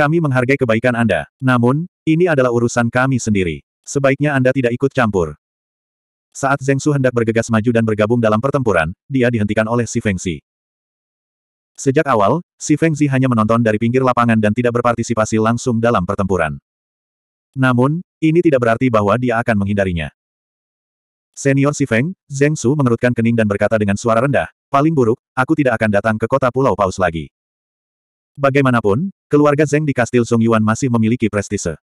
Kami menghargai kebaikan Anda, namun, ini adalah urusan kami sendiri. Sebaiknya Anda tidak ikut campur. Saat Zeng Su hendak bergegas maju dan bergabung dalam pertempuran, dia dihentikan oleh Si Feng Xi. Sejak awal, Si Feng Xi hanya menonton dari pinggir lapangan dan tidak berpartisipasi langsung dalam pertempuran. Namun, ini tidak berarti bahwa dia akan menghindarinya. Senior Si Feng, Zeng Su mengerutkan kening dan berkata dengan suara rendah, paling buruk, aku tidak akan datang ke kota Pulau Paus lagi. Bagaimanapun, keluarga Zeng di Kastil Song Yuan masih memiliki prestise.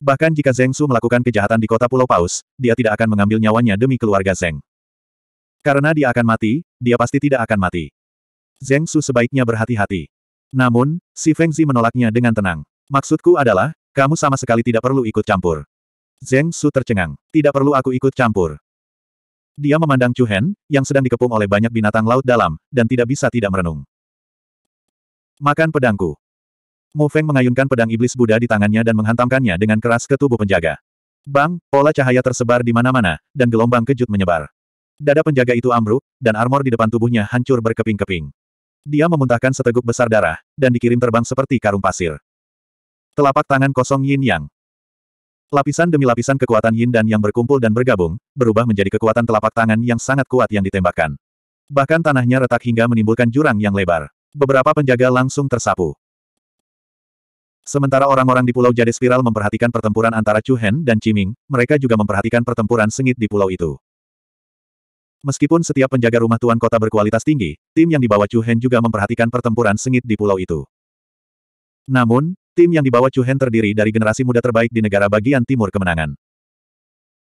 Bahkan jika Zeng Su melakukan kejahatan di kota Pulau Paus, dia tidak akan mengambil nyawanya demi keluarga Zeng. Karena dia akan mati, dia pasti tidak akan mati. Zeng Su sebaiknya berhati-hati. Namun, si Feng Zi menolaknya dengan tenang. Maksudku adalah, kamu sama sekali tidak perlu ikut campur. Zeng Su tercengang. Tidak perlu aku ikut campur. Dia memandang Chu Hen, yang sedang dikepung oleh banyak binatang laut dalam, dan tidak bisa tidak merenung. Makan pedangku. Mu Feng mengayunkan pedang iblis Buddha di tangannya dan menghantamkannya dengan keras ke tubuh penjaga. Bang, pola cahaya tersebar di mana-mana, dan gelombang kejut menyebar. Dada penjaga itu ambruk, dan armor di depan tubuhnya hancur berkeping-keping. Dia memuntahkan seteguk besar darah, dan dikirim terbang seperti karung pasir. Telapak tangan kosong Yin Yang. Lapisan demi lapisan kekuatan Yin dan Yang berkumpul dan bergabung, berubah menjadi kekuatan telapak tangan yang sangat kuat yang ditembakkan. Bahkan tanahnya retak hingga menimbulkan jurang yang lebar. Beberapa penjaga langsung tersapu. Sementara orang-orang di Pulau Jade Spiral memperhatikan pertempuran antara Chu Hen dan Ciming, mereka juga memperhatikan pertempuran sengit di pulau itu. Meskipun setiap penjaga rumah tuan kota berkualitas tinggi, tim yang dibawa Chu Hen juga memperhatikan pertempuran sengit di pulau itu. Namun, tim yang dibawa Chu Hen terdiri dari generasi muda terbaik di negara bagian timur kemenangan.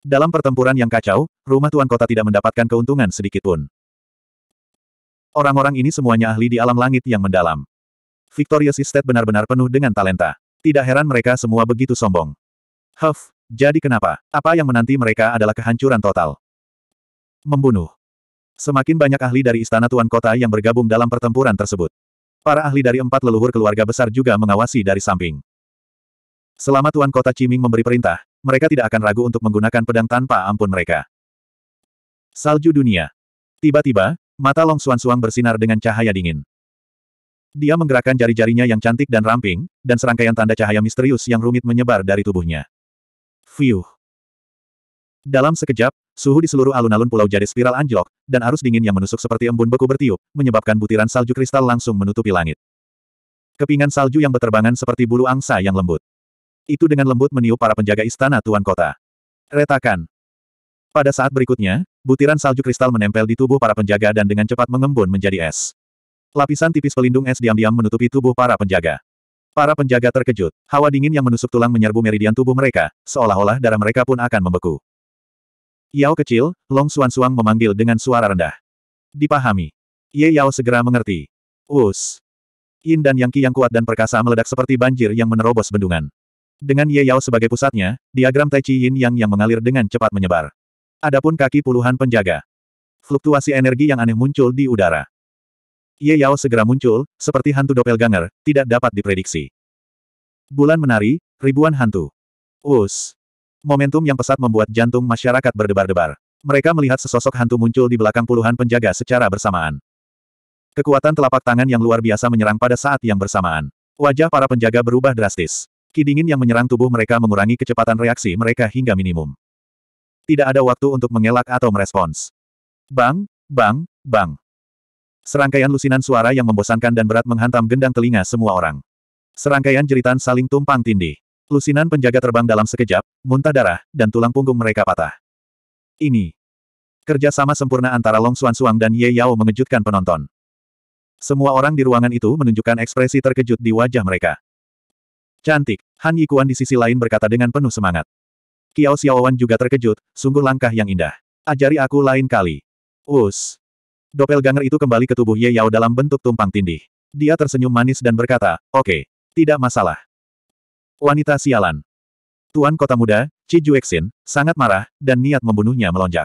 Dalam pertempuran yang kacau, rumah tuan kota tidak mendapatkan keuntungan sedikitpun. Orang-orang ini semuanya ahli di alam langit yang mendalam. Victorious Estate benar-benar penuh dengan talenta. Tidak heran mereka semua begitu sombong. Huff, jadi kenapa? Apa yang menanti mereka adalah kehancuran total. Membunuh. Semakin banyak ahli dari istana tuan kota yang bergabung dalam pertempuran tersebut. Para ahli dari empat leluhur keluarga besar juga mengawasi dari samping. Selama Tuan Kota Ciming memberi perintah, mereka tidak akan ragu untuk menggunakan pedang tanpa ampun mereka. Salju Dunia Tiba-tiba, Mata Long Suan Suang bersinar dengan cahaya dingin. Dia menggerakkan jari-jarinya yang cantik dan ramping, dan serangkaian tanda cahaya misterius yang rumit menyebar dari tubuhnya. Fiuh. Dalam sekejap, suhu di seluruh alun-alun Pulau Jade spiral anjlok, dan arus dingin yang menusuk seperti embun beku bertiup, menyebabkan butiran salju kristal langsung menutupi langit. Kepingan salju yang berterbangan seperti bulu angsa yang lembut. Itu dengan lembut meniup para penjaga istana Tuan Kota. Retakan. Pada saat berikutnya, butiran salju kristal menempel di tubuh para penjaga dan dengan cepat mengembun menjadi es. Lapisan tipis pelindung es diam-diam menutupi tubuh para penjaga. Para penjaga terkejut, hawa dingin yang menusuk tulang menyerbu meridian tubuh mereka, seolah-olah darah mereka pun akan membeku. Yao kecil, Long Suan Suang memanggil dengan suara rendah. Dipahami. Ye Yao segera mengerti. Us. Yin dan Yang Qi yang kuat dan perkasa meledak seperti banjir yang menerobos bendungan. Dengan Ye Yao sebagai pusatnya, diagram Tai Chi Yin Yang yang mengalir dengan cepat menyebar. Adapun kaki puluhan penjaga. Fluktuasi energi yang aneh muncul di udara. Ye Yao segera muncul, seperti hantu doppelganger, tidak dapat diprediksi. Bulan menari, ribuan hantu. Us. Momentum yang pesat membuat jantung masyarakat berdebar-debar. Mereka melihat sesosok hantu muncul di belakang puluhan penjaga secara bersamaan. Kekuatan telapak tangan yang luar biasa menyerang pada saat yang bersamaan. Wajah para penjaga berubah drastis. Kidingin yang menyerang tubuh mereka mengurangi kecepatan reaksi mereka hingga minimum tidak ada waktu untuk mengelak atau merespons. Bang, bang, bang. Serangkaian lusinan suara yang membosankan dan berat menghantam gendang telinga semua orang. Serangkaian jeritan saling tumpang tindih. Lusinan penjaga terbang dalam sekejap, muntah darah, dan tulang punggung mereka patah. Ini. Kerjasama sempurna antara Long Suan Suang dan Ye Yao mengejutkan penonton. Semua orang di ruangan itu menunjukkan ekspresi terkejut di wajah mereka. Cantik, Han Yikuan di sisi lain berkata dengan penuh semangat. Kiao Xiaowan juga terkejut, sungguh langkah yang indah. Ajari aku lain kali. Us. Doppelganger itu kembali ke tubuh Ye Yao dalam bentuk tumpang tindih. Dia tersenyum manis dan berkata, oke, okay, tidak masalah. Wanita sialan. Tuan Kota Muda, Chi Juexin, sangat marah, dan niat membunuhnya melonjak.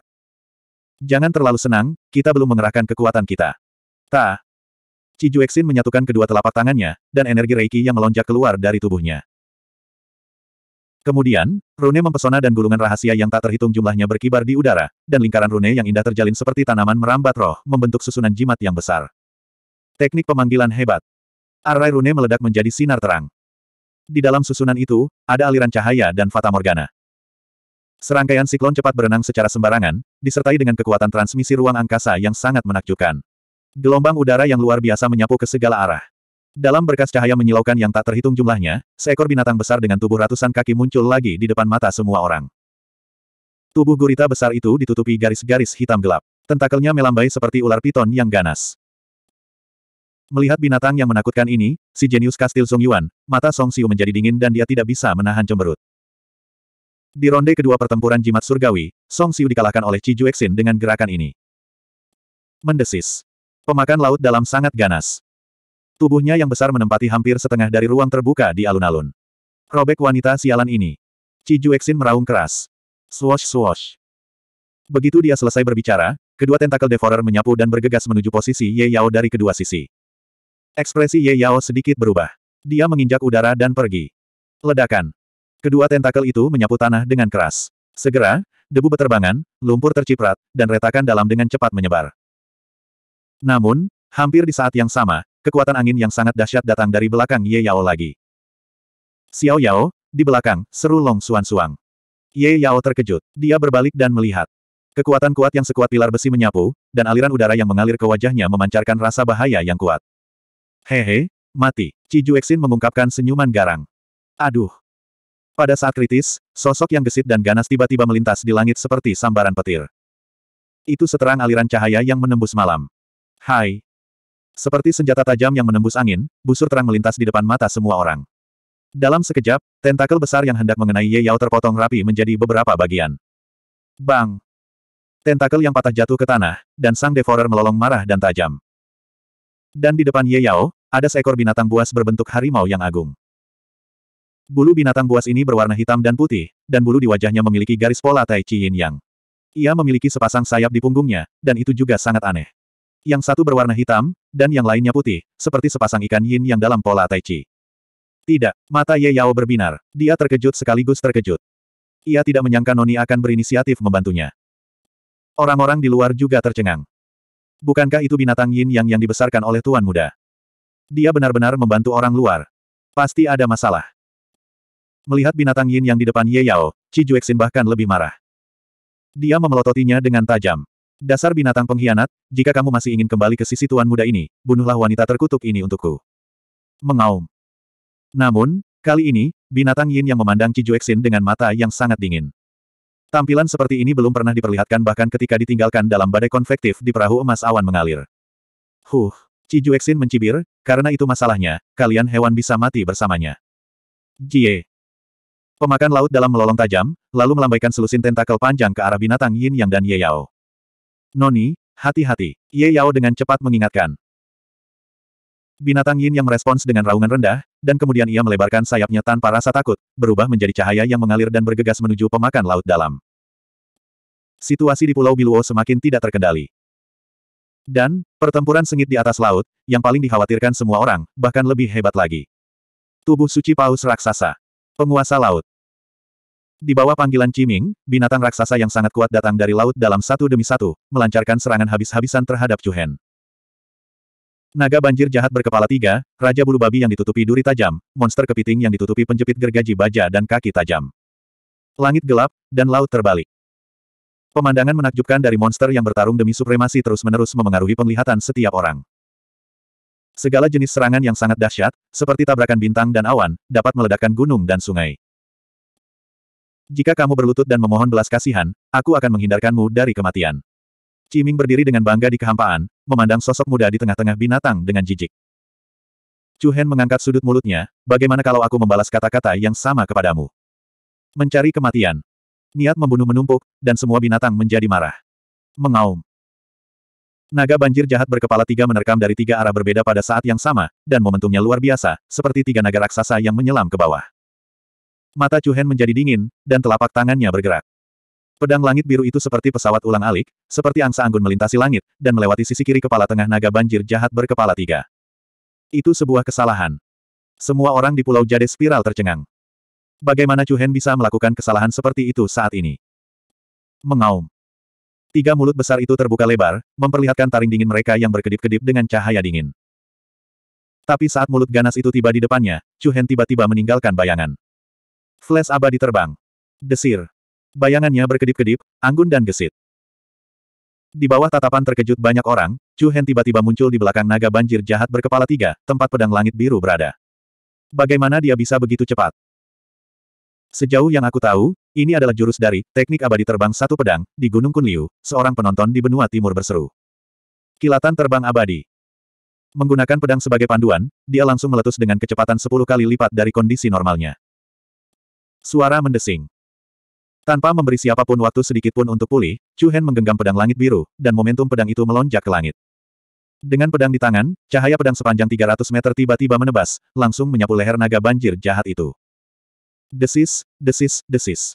Jangan terlalu senang, kita belum mengerahkan kekuatan kita. Ta. Chi Juexin menyatukan kedua telapak tangannya, dan energi reiki yang melonjak keluar dari tubuhnya. Kemudian, rune mempesona dan gulungan rahasia yang tak terhitung jumlahnya berkibar di udara, dan lingkaran rune yang indah terjalin seperti tanaman merambat roh, membentuk susunan jimat yang besar. Teknik pemanggilan hebat. Arai rune meledak menjadi sinar terang. Di dalam susunan itu, ada aliran cahaya dan fata morgana. Serangkaian siklon cepat berenang secara sembarangan, disertai dengan kekuatan transmisi ruang angkasa yang sangat menakjubkan. Gelombang udara yang luar biasa menyapu ke segala arah. Dalam berkas cahaya menyilaukan yang tak terhitung jumlahnya, seekor binatang besar dengan tubuh ratusan kaki muncul lagi di depan mata semua orang. Tubuh gurita besar itu ditutupi garis-garis hitam gelap. Tentakelnya melambai seperti ular piton yang ganas. Melihat binatang yang menakutkan ini, si jenius kastil Song Yuan, mata Song Xiu menjadi dingin dan dia tidak bisa menahan cemberut. Di ronde kedua pertempuran jimat surgawi, Song Xiu dikalahkan oleh Ci Juexin dengan gerakan ini. Mendesis. Pemakan laut dalam sangat ganas. Tubuhnya yang besar menempati hampir setengah dari ruang terbuka di alun-alun. Robek wanita sialan ini. Cijuexin meraung keras. Swosh swosh. Begitu dia selesai berbicara, kedua tentakel devorer menyapu dan bergegas menuju posisi Ye Yao dari kedua sisi. Ekspresi Ye Yao sedikit berubah. Dia menginjak udara dan pergi. Ledakan. Kedua tentakel itu menyapu tanah dengan keras. Segera, debu beterbangan, lumpur terciprat, dan retakan dalam dengan cepat menyebar. Namun, hampir di saat yang sama, kekuatan angin yang sangat dahsyat datang dari belakang Ye Yao lagi. Xiao Yao, di belakang, seru Long Suan Suang. Ye Yao terkejut. Dia berbalik dan melihat. Kekuatan kuat yang sekuat pilar besi menyapu, dan aliran udara yang mengalir ke wajahnya memancarkan rasa bahaya yang kuat. Hehe, mati. Ci Juexin mengungkapkan senyuman garang. Aduh. Pada saat kritis, sosok yang gesit dan ganas tiba-tiba melintas di langit seperti sambaran petir. Itu seterang aliran cahaya yang menembus malam. Hai. Seperti senjata tajam yang menembus angin, busur terang melintas di depan mata semua orang. Dalam sekejap, tentakel besar yang hendak mengenai Ye Yao terpotong rapi menjadi beberapa bagian. Bang! Tentakel yang patah jatuh ke tanah, dan sang devorer melolong marah dan tajam. Dan di depan Ye Yao, ada seekor binatang buas berbentuk harimau yang agung. Bulu binatang buas ini berwarna hitam dan putih, dan bulu di wajahnya memiliki garis pola Tai Chi Yin Yang. Ia memiliki sepasang sayap di punggungnya, dan itu juga sangat aneh. Yang satu berwarna hitam, dan yang lainnya putih, seperti sepasang ikan yin yang dalam pola tai chi. Tidak, mata Ye Yao berbinar. Dia terkejut sekaligus terkejut. Ia tidak menyangka Noni akan berinisiatif membantunya. Orang-orang di luar juga tercengang. Bukankah itu binatang yin yang yang dibesarkan oleh tuan muda? Dia benar-benar membantu orang luar. Pasti ada masalah. Melihat binatang yin yang di depan Ye Yao, Ci Juexin bahkan lebih marah. Dia memelototinya dengan tajam. Dasar binatang pengkhianat, jika kamu masih ingin kembali ke sisi tuan muda ini, bunuhlah wanita terkutuk ini untukku. Mengaum. Namun, kali ini, binatang Yin yang memandang Ci Cijuexin dengan mata yang sangat dingin. Tampilan seperti ini belum pernah diperlihatkan bahkan ketika ditinggalkan dalam badai konvektif di perahu emas awan mengalir. Huh, Ci Cijuexin mencibir, karena itu masalahnya, kalian hewan bisa mati bersamanya. Jie. Pemakan laut dalam melolong tajam, lalu melambaikan selusin tentakel panjang ke arah binatang Yin Yang dan Ye Yao. Noni, hati-hati. Ye Yao dengan cepat mengingatkan. Binatang Yin yang merespons dengan raungan rendah, dan kemudian ia melebarkan sayapnya tanpa rasa takut, berubah menjadi cahaya yang mengalir dan bergegas menuju pemakan laut dalam. Situasi di Pulau Biluo semakin tidak terkendali. Dan, pertempuran sengit di atas laut, yang paling dikhawatirkan semua orang, bahkan lebih hebat lagi. Tubuh suci paus raksasa. Penguasa laut. Di bawah panggilan Ciming, binatang raksasa yang sangat kuat datang dari laut dalam satu demi satu, melancarkan serangan habis-habisan terhadap Chuhen. Naga banjir jahat berkepala tiga, raja bulu babi yang ditutupi duri tajam, monster kepiting yang ditutupi penjepit gergaji baja dan kaki tajam. Langit gelap, dan laut terbalik. Pemandangan menakjubkan dari monster yang bertarung demi supremasi terus-menerus memengaruhi penglihatan setiap orang. Segala jenis serangan yang sangat dahsyat, seperti tabrakan bintang dan awan, dapat meledakkan gunung dan sungai. Jika kamu berlutut dan memohon belas kasihan, aku akan menghindarkanmu dari kematian. Ciming berdiri dengan bangga di kehampaan, memandang sosok muda di tengah-tengah binatang dengan jijik. Chu Hen mengangkat sudut mulutnya, bagaimana kalau aku membalas kata-kata yang sama kepadamu? Mencari kematian. Niat membunuh menumpuk, dan semua binatang menjadi marah. Mengaum. Naga banjir jahat berkepala tiga menerkam dari tiga arah berbeda pada saat yang sama, dan momentumnya luar biasa, seperti tiga naga raksasa yang menyelam ke bawah. Mata Chu Hen menjadi dingin, dan telapak tangannya bergerak. Pedang langit biru itu seperti pesawat ulang-alik, seperti angsa anggun melintasi langit, dan melewati sisi kiri kepala tengah naga banjir jahat berkepala tiga. Itu sebuah kesalahan. Semua orang di Pulau Jade Spiral tercengang. Bagaimana Chu Hen bisa melakukan kesalahan seperti itu saat ini? Mengaum. Tiga mulut besar itu terbuka lebar, memperlihatkan taring dingin mereka yang berkedip-kedip dengan cahaya dingin. Tapi saat mulut ganas itu tiba di depannya, Chu Hen tiba-tiba meninggalkan bayangan. Flash abadi terbang. Desir. Bayangannya berkedip-kedip, anggun dan gesit. Di bawah tatapan terkejut banyak orang, Chu Hen tiba-tiba muncul di belakang naga banjir jahat berkepala tiga, tempat pedang langit biru berada. Bagaimana dia bisa begitu cepat? Sejauh yang aku tahu, ini adalah jurus dari teknik abadi terbang satu pedang, di Gunung Kunliu, seorang penonton di benua timur berseru. Kilatan terbang abadi. Menggunakan pedang sebagai panduan, dia langsung meletus dengan kecepatan 10 kali lipat dari kondisi normalnya. Suara mendesing. Tanpa memberi siapapun waktu sedikit pun untuk pulih, Chu Hen menggenggam pedang langit biru, dan momentum pedang itu melonjak ke langit. Dengan pedang di tangan, cahaya pedang sepanjang 300 meter tiba-tiba menebas, langsung menyapu leher naga banjir jahat itu. Desis, desis, desis.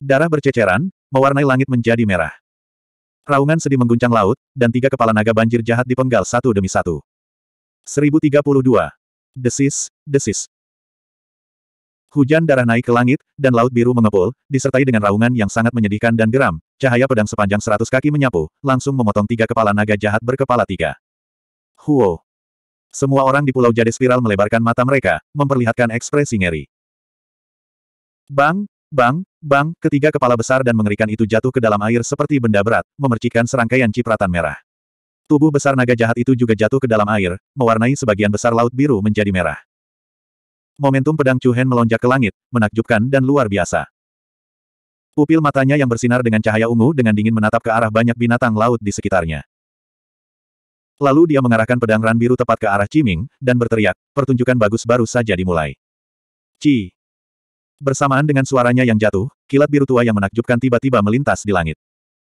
Darah berceceran, mewarnai langit menjadi merah. Raungan sedih mengguncang laut, dan tiga kepala naga banjir jahat dipenggal satu demi satu. 1032. Desis, desis, Hujan darah naik ke langit, dan laut biru mengepul, disertai dengan raungan yang sangat menyedihkan dan geram. Cahaya pedang sepanjang seratus kaki menyapu, langsung memotong tiga kepala naga jahat berkepala tiga. Huo. Semua orang di Pulau Jade Spiral melebarkan mata mereka, memperlihatkan ekspresi ngeri. Bang, bang, bang, ketiga kepala besar dan mengerikan itu jatuh ke dalam air seperti benda berat, memercikkan serangkaian cipratan merah. Tubuh besar naga jahat itu juga jatuh ke dalam air, mewarnai sebagian besar laut biru menjadi merah. Momentum pedang Chu Hen melonjak ke langit, menakjubkan dan luar biasa. Pupil matanya yang bersinar dengan cahaya ungu dengan dingin menatap ke arah banyak binatang laut di sekitarnya. Lalu dia mengarahkan pedang ran biru tepat ke arah Ciming, dan berteriak, pertunjukan bagus baru saja dimulai. Ci. Bersamaan dengan suaranya yang jatuh, kilat biru tua yang menakjubkan tiba-tiba melintas di langit.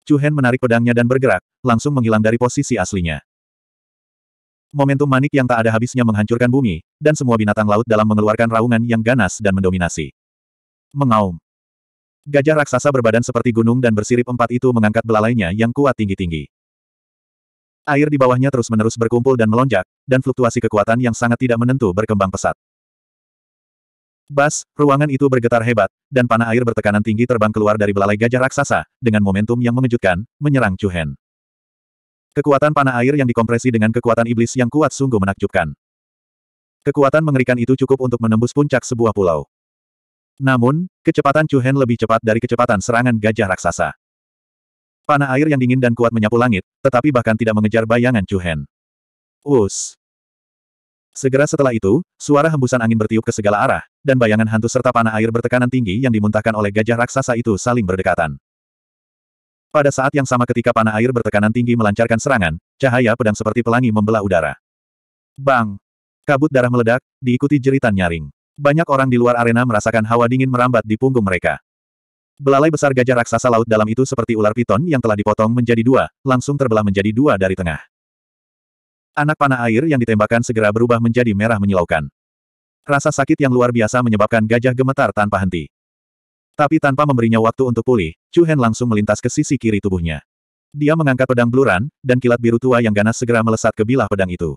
Chu Hen menarik pedangnya dan bergerak, langsung menghilang dari posisi aslinya. Momentum manik yang tak ada habisnya menghancurkan bumi, dan semua binatang laut dalam mengeluarkan raungan yang ganas dan mendominasi. Mengaum. Gajah raksasa berbadan seperti gunung dan bersirip empat itu mengangkat belalainya yang kuat tinggi-tinggi. Air di bawahnya terus-menerus berkumpul dan melonjak, dan fluktuasi kekuatan yang sangat tidak menentu berkembang pesat. Bas, ruangan itu bergetar hebat, dan panah air bertekanan tinggi terbang keluar dari belalai gajah raksasa, dengan momentum yang mengejutkan, menyerang Chu Kekuatan panah air yang dikompresi dengan kekuatan iblis yang kuat sungguh menakjubkan. Kekuatan mengerikan itu cukup untuk menembus puncak sebuah pulau. Namun, kecepatan Chu lebih cepat dari kecepatan serangan gajah raksasa. Panah air yang dingin dan kuat menyapu langit, tetapi bahkan tidak mengejar bayangan Chu Us. Segera setelah itu, suara hembusan angin bertiup ke segala arah, dan bayangan hantu serta panah air bertekanan tinggi yang dimuntahkan oleh gajah raksasa itu saling berdekatan. Pada saat yang sama ketika panah air bertekanan tinggi melancarkan serangan, cahaya pedang seperti pelangi membelah udara. Bang! Kabut darah meledak, diikuti jeritan nyaring. Banyak orang di luar arena merasakan hawa dingin merambat di punggung mereka. Belalai besar gajah raksasa laut dalam itu seperti ular piton yang telah dipotong menjadi dua, langsung terbelah menjadi dua dari tengah. Anak panah air yang ditembakkan segera berubah menjadi merah menyilaukan. Rasa sakit yang luar biasa menyebabkan gajah gemetar tanpa henti. Tapi tanpa memberinya waktu untuk pulih, Chu Hen langsung melintas ke sisi kiri tubuhnya. Dia mengangkat pedang bluran, dan kilat biru tua yang ganas segera melesat ke bilah pedang itu.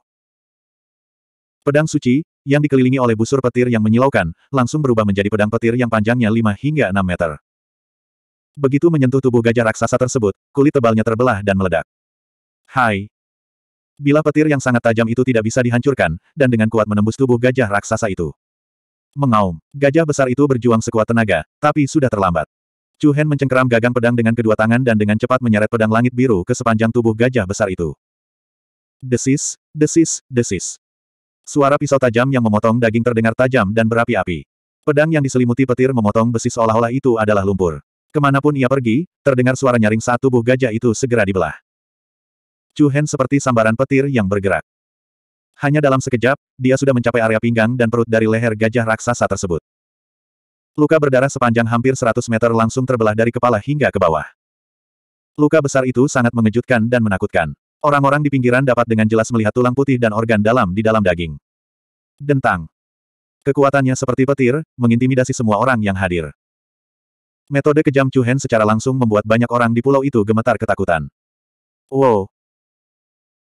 Pedang suci, yang dikelilingi oleh busur petir yang menyilaukan, langsung berubah menjadi pedang petir yang panjangnya 5 hingga 6 meter. Begitu menyentuh tubuh gajah raksasa tersebut, kulit tebalnya terbelah dan meledak. Hai! Bilah petir yang sangat tajam itu tidak bisa dihancurkan, dan dengan kuat menembus tubuh gajah raksasa itu. Mengaum. Gajah besar itu berjuang sekuat tenaga, tapi sudah terlambat. Chu Hen mencengkeram gagang pedang dengan kedua tangan dan dengan cepat menyeret pedang langit biru ke sepanjang tubuh gajah besar itu. Desis, desis, desis. Suara pisau tajam yang memotong daging terdengar tajam dan berapi-api. Pedang yang diselimuti petir memotong besi seolah-olah itu adalah lumpur. Kemanapun ia pergi, terdengar suara nyaring saat tubuh gajah itu segera dibelah. Chu Hen seperti sambaran petir yang bergerak. Hanya dalam sekejap, dia sudah mencapai area pinggang dan perut dari leher gajah raksasa tersebut. Luka berdarah sepanjang hampir 100 meter langsung terbelah dari kepala hingga ke bawah. Luka besar itu sangat mengejutkan dan menakutkan. Orang-orang di pinggiran dapat dengan jelas melihat tulang putih dan organ dalam di dalam daging. Dentang. Kekuatannya seperti petir, mengintimidasi semua orang yang hadir. Metode kejam Chu Hen secara langsung membuat banyak orang di pulau itu gemetar ketakutan. Wow,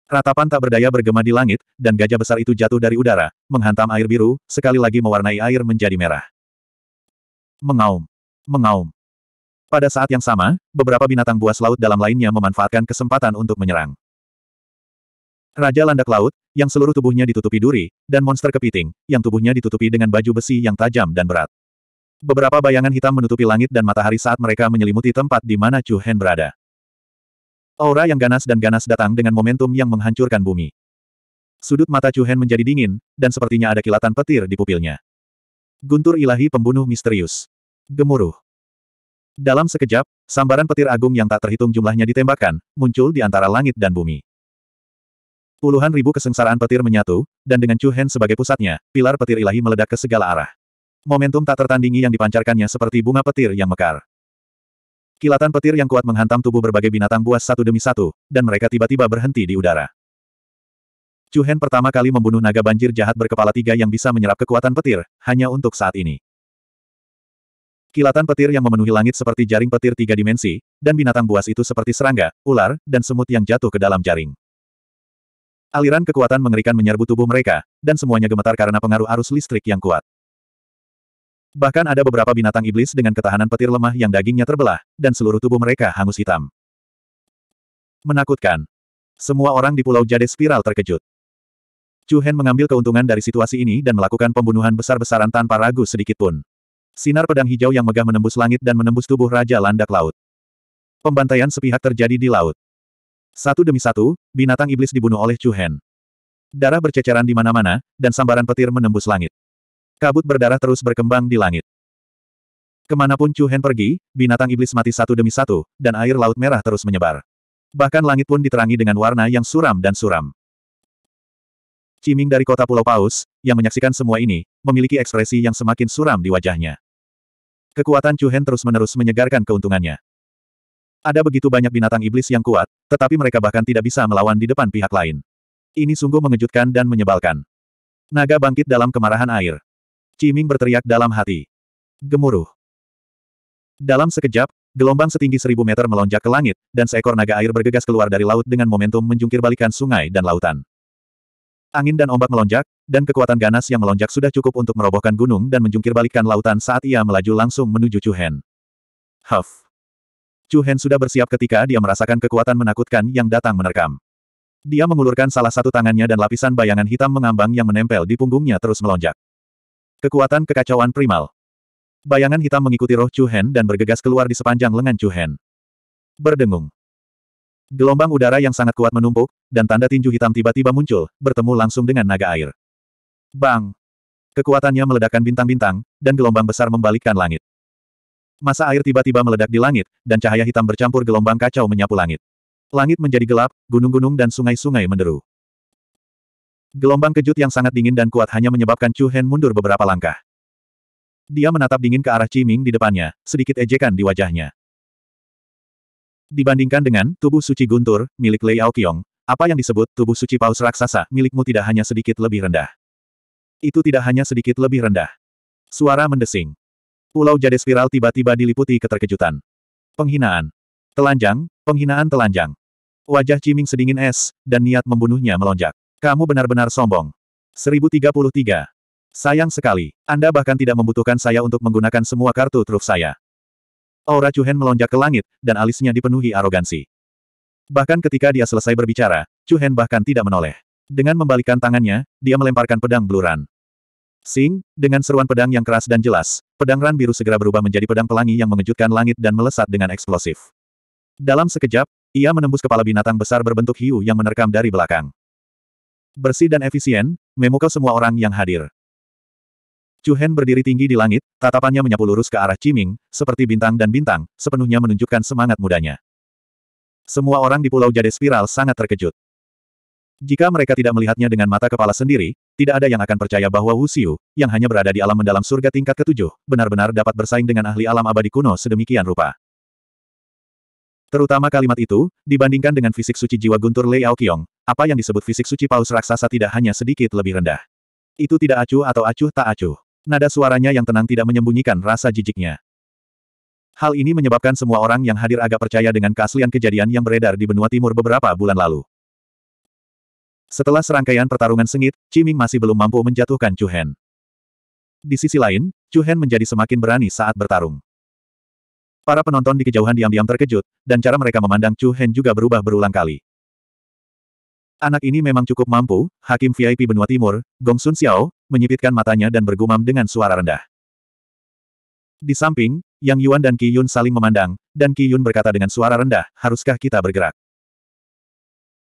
Ratapan tak berdaya bergema di langit, dan gajah besar itu jatuh dari udara, menghantam air biru, sekali lagi mewarnai air menjadi merah. Mengaum. Mengaum. Pada saat yang sama, beberapa binatang buas laut dalam lainnya memanfaatkan kesempatan untuk menyerang. Raja landak laut, yang seluruh tubuhnya ditutupi duri, dan monster kepiting, yang tubuhnya ditutupi dengan baju besi yang tajam dan berat. Beberapa bayangan hitam menutupi langit dan matahari saat mereka menyelimuti tempat di mana Chu Hen berada. Aura yang ganas dan ganas datang dengan momentum yang menghancurkan bumi. Sudut mata Chuhen menjadi dingin, dan sepertinya ada kilatan petir di pupilnya. Guntur ilahi pembunuh misterius. Gemuruh. Dalam sekejap, sambaran petir agung yang tak terhitung jumlahnya ditembakkan, muncul di antara langit dan bumi. Puluhan ribu kesengsaraan petir menyatu, dan dengan Chuhen sebagai pusatnya, pilar petir ilahi meledak ke segala arah. Momentum tak tertandingi yang dipancarkannya seperti bunga petir yang mekar. Kilatan petir yang kuat menghantam tubuh berbagai binatang buas satu demi satu, dan mereka tiba-tiba berhenti di udara. Chu pertama kali membunuh naga banjir jahat berkepala tiga yang bisa menyerap kekuatan petir, hanya untuk saat ini. Kilatan petir yang memenuhi langit seperti jaring petir tiga dimensi, dan binatang buas itu seperti serangga, ular, dan semut yang jatuh ke dalam jaring. Aliran kekuatan mengerikan menyerbu tubuh mereka, dan semuanya gemetar karena pengaruh arus listrik yang kuat. Bahkan ada beberapa binatang iblis dengan ketahanan petir lemah yang dagingnya terbelah, dan seluruh tubuh mereka hangus hitam. Menakutkan. Semua orang di Pulau Jade Spiral terkejut. Chu Hen mengambil keuntungan dari situasi ini dan melakukan pembunuhan besar-besaran tanpa ragu sedikitpun. Sinar pedang hijau yang megah menembus langit dan menembus tubuh Raja Landak Laut. Pembantaian sepihak terjadi di laut. Satu demi satu, binatang iblis dibunuh oleh Chu Hen. Darah berceceran di mana-mana, dan sambaran petir menembus langit. Kabut berdarah terus berkembang di langit. Kemanapun Chu Hen pergi, binatang iblis mati satu demi satu, dan air laut merah terus menyebar. Bahkan langit pun diterangi dengan warna yang suram dan suram. Ciming dari kota Pulau Paus, yang menyaksikan semua ini, memiliki ekspresi yang semakin suram di wajahnya. Kekuatan Chu Hen terus-menerus menyegarkan keuntungannya. Ada begitu banyak binatang iblis yang kuat, tetapi mereka bahkan tidak bisa melawan di depan pihak lain. Ini sungguh mengejutkan dan menyebalkan. Naga bangkit dalam kemarahan air. Ciming berteriak dalam hati. Gemuruh. Dalam sekejap, gelombang setinggi seribu meter melonjak ke langit, dan seekor naga air bergegas keluar dari laut dengan momentum menjungkir balikan sungai dan lautan. Angin dan ombak melonjak, dan kekuatan ganas yang melonjak sudah cukup untuk merobohkan gunung dan menjungkir balikan lautan saat ia melaju langsung menuju Chuhen. Huff. Chuhen sudah bersiap ketika dia merasakan kekuatan menakutkan yang datang menerkam. Dia mengulurkan salah satu tangannya dan lapisan bayangan hitam mengambang yang menempel di punggungnya terus melonjak. Kekuatan kekacauan primal. Bayangan hitam mengikuti roh Chu Hen dan bergegas keluar di sepanjang lengan Chu Hen. Berdengung. Gelombang udara yang sangat kuat menumpuk, dan tanda tinju hitam tiba-tiba muncul, bertemu langsung dengan naga air. Bang! Kekuatannya meledakkan bintang-bintang, dan gelombang besar membalikkan langit. Masa air tiba-tiba meledak di langit, dan cahaya hitam bercampur gelombang kacau menyapu langit. Langit menjadi gelap, gunung-gunung dan sungai-sungai menderu. Gelombang kejut yang sangat dingin dan kuat hanya menyebabkan Chu Hen mundur beberapa langkah. Dia menatap dingin ke arah Ciming di depannya, sedikit ejekan di wajahnya. Dibandingkan dengan tubuh suci guntur, milik Lei Aoqiong, apa yang disebut tubuh suci paus raksasa milikmu tidak hanya sedikit lebih rendah. Itu tidak hanya sedikit lebih rendah. Suara mendesing. Pulau jade spiral tiba-tiba diliputi keterkejutan. Penghinaan. Telanjang, penghinaan telanjang. Wajah Ciming sedingin es, dan niat membunuhnya melonjak. Kamu benar-benar sombong. 1033. Sayang sekali, Anda bahkan tidak membutuhkan saya untuk menggunakan semua kartu truf saya. Aura Chuhen melonjak ke langit, dan alisnya dipenuhi arogansi. Bahkan ketika dia selesai berbicara, Chuhen bahkan tidak menoleh. Dengan membalikkan tangannya, dia melemparkan pedang Bluran. Sing, dengan seruan pedang yang keras dan jelas, pedang ran biru segera berubah menjadi pedang pelangi yang mengejutkan langit dan melesat dengan eksplosif. Dalam sekejap, ia menembus kepala binatang besar berbentuk hiu yang menerkam dari belakang bersih dan efisien, memukau semua orang yang hadir. Cuhen berdiri tinggi di langit, tatapannya menyapu lurus ke arah Ciming, seperti bintang dan bintang, sepenuhnya menunjukkan semangat mudanya. Semua orang di Pulau Jade Spiral sangat terkejut. Jika mereka tidak melihatnya dengan mata kepala sendiri, tidak ada yang akan percaya bahwa Wu Xiu, yang hanya berada di alam mendalam surga tingkat ketujuh, benar-benar dapat bersaing dengan ahli alam abadi kuno sedemikian rupa. Terutama kalimat itu, dibandingkan dengan fisik suci jiwa guntur Lei Aokyong, apa yang disebut fisik suci paus raksasa tidak hanya sedikit lebih rendah. Itu tidak acuh atau acuh tak acuh. Nada suaranya yang tenang tidak menyembunyikan rasa jijiknya. Hal ini menyebabkan semua orang yang hadir agak percaya dengan keaslian kejadian yang beredar di benua timur beberapa bulan lalu. Setelah serangkaian pertarungan sengit, Ciming masih belum mampu menjatuhkan Chu Hen. Di sisi lain, Chu Hen menjadi semakin berani saat bertarung. Para penonton di kejauhan diam-diam terkejut, dan cara mereka memandang Chu Hen juga berubah berulang kali. Anak ini memang cukup mampu, Hakim VIP Benua Timur, Gong Sun Xiao, menyipitkan matanya dan bergumam dengan suara rendah. Di samping, Yang Yuan dan Qi Yun saling memandang, dan Qi Yun berkata dengan suara rendah, haruskah kita bergerak?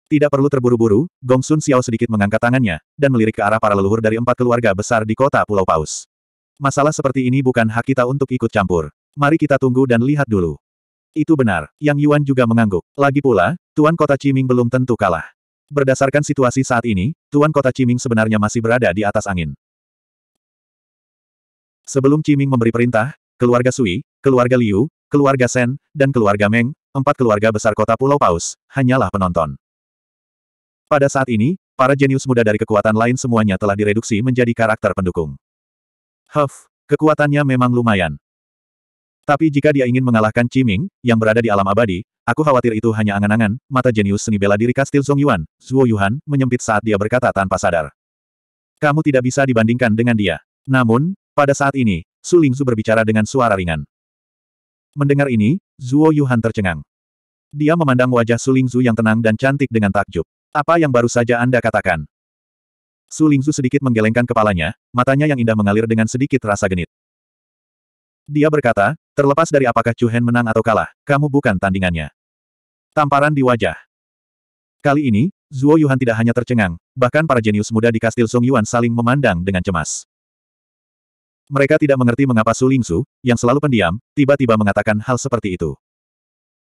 Tidak perlu terburu-buru, Gong Sun Xiao sedikit mengangkat tangannya, dan melirik ke arah para leluhur dari empat keluarga besar di kota Pulau Paus. Masalah seperti ini bukan hak kita untuk ikut campur. Mari kita tunggu dan lihat dulu. Itu benar, Yang Yuan juga mengangguk. Lagi pula, Tuan Kota Ciming belum tentu kalah. Berdasarkan situasi saat ini, Tuan Kota Ciming sebenarnya masih berada di atas angin. Sebelum Ciming memberi perintah, keluarga Sui, keluarga Liu, keluarga Sen, dan keluarga Meng, empat keluarga besar kota Pulau Paus, hanyalah penonton. Pada saat ini, para jenius muda dari kekuatan lain semuanya telah direduksi menjadi karakter pendukung. Huff, kekuatannya memang lumayan. Tapi jika dia ingin mengalahkan Ciming yang berada di alam abadi, aku khawatir itu hanya angan-angan, mata jenius seni bela diri kastil Zhong Yuan, Zhuo Yuhan, menyempit saat dia berkata tanpa sadar. Kamu tidak bisa dibandingkan dengan dia. Namun, pada saat ini, Su Lingzu berbicara dengan suara ringan. Mendengar ini, Zhuo Yuhan tercengang. Dia memandang wajah Su Lingzu yang tenang dan cantik dengan takjub. Apa yang baru saja Anda katakan? Su Lingzu sedikit menggelengkan kepalanya, matanya yang indah mengalir dengan sedikit rasa genit. Dia berkata, Terlepas dari apakah Chu Hen menang atau kalah, kamu bukan tandingannya. Tamparan di wajah. Kali ini, Zuo Yuhan tidak hanya tercengang, bahkan para jenius muda di kastil Song Yuan saling memandang dengan cemas. Mereka tidak mengerti mengapa Su Lingsu, yang selalu pendiam, tiba-tiba mengatakan hal seperti itu.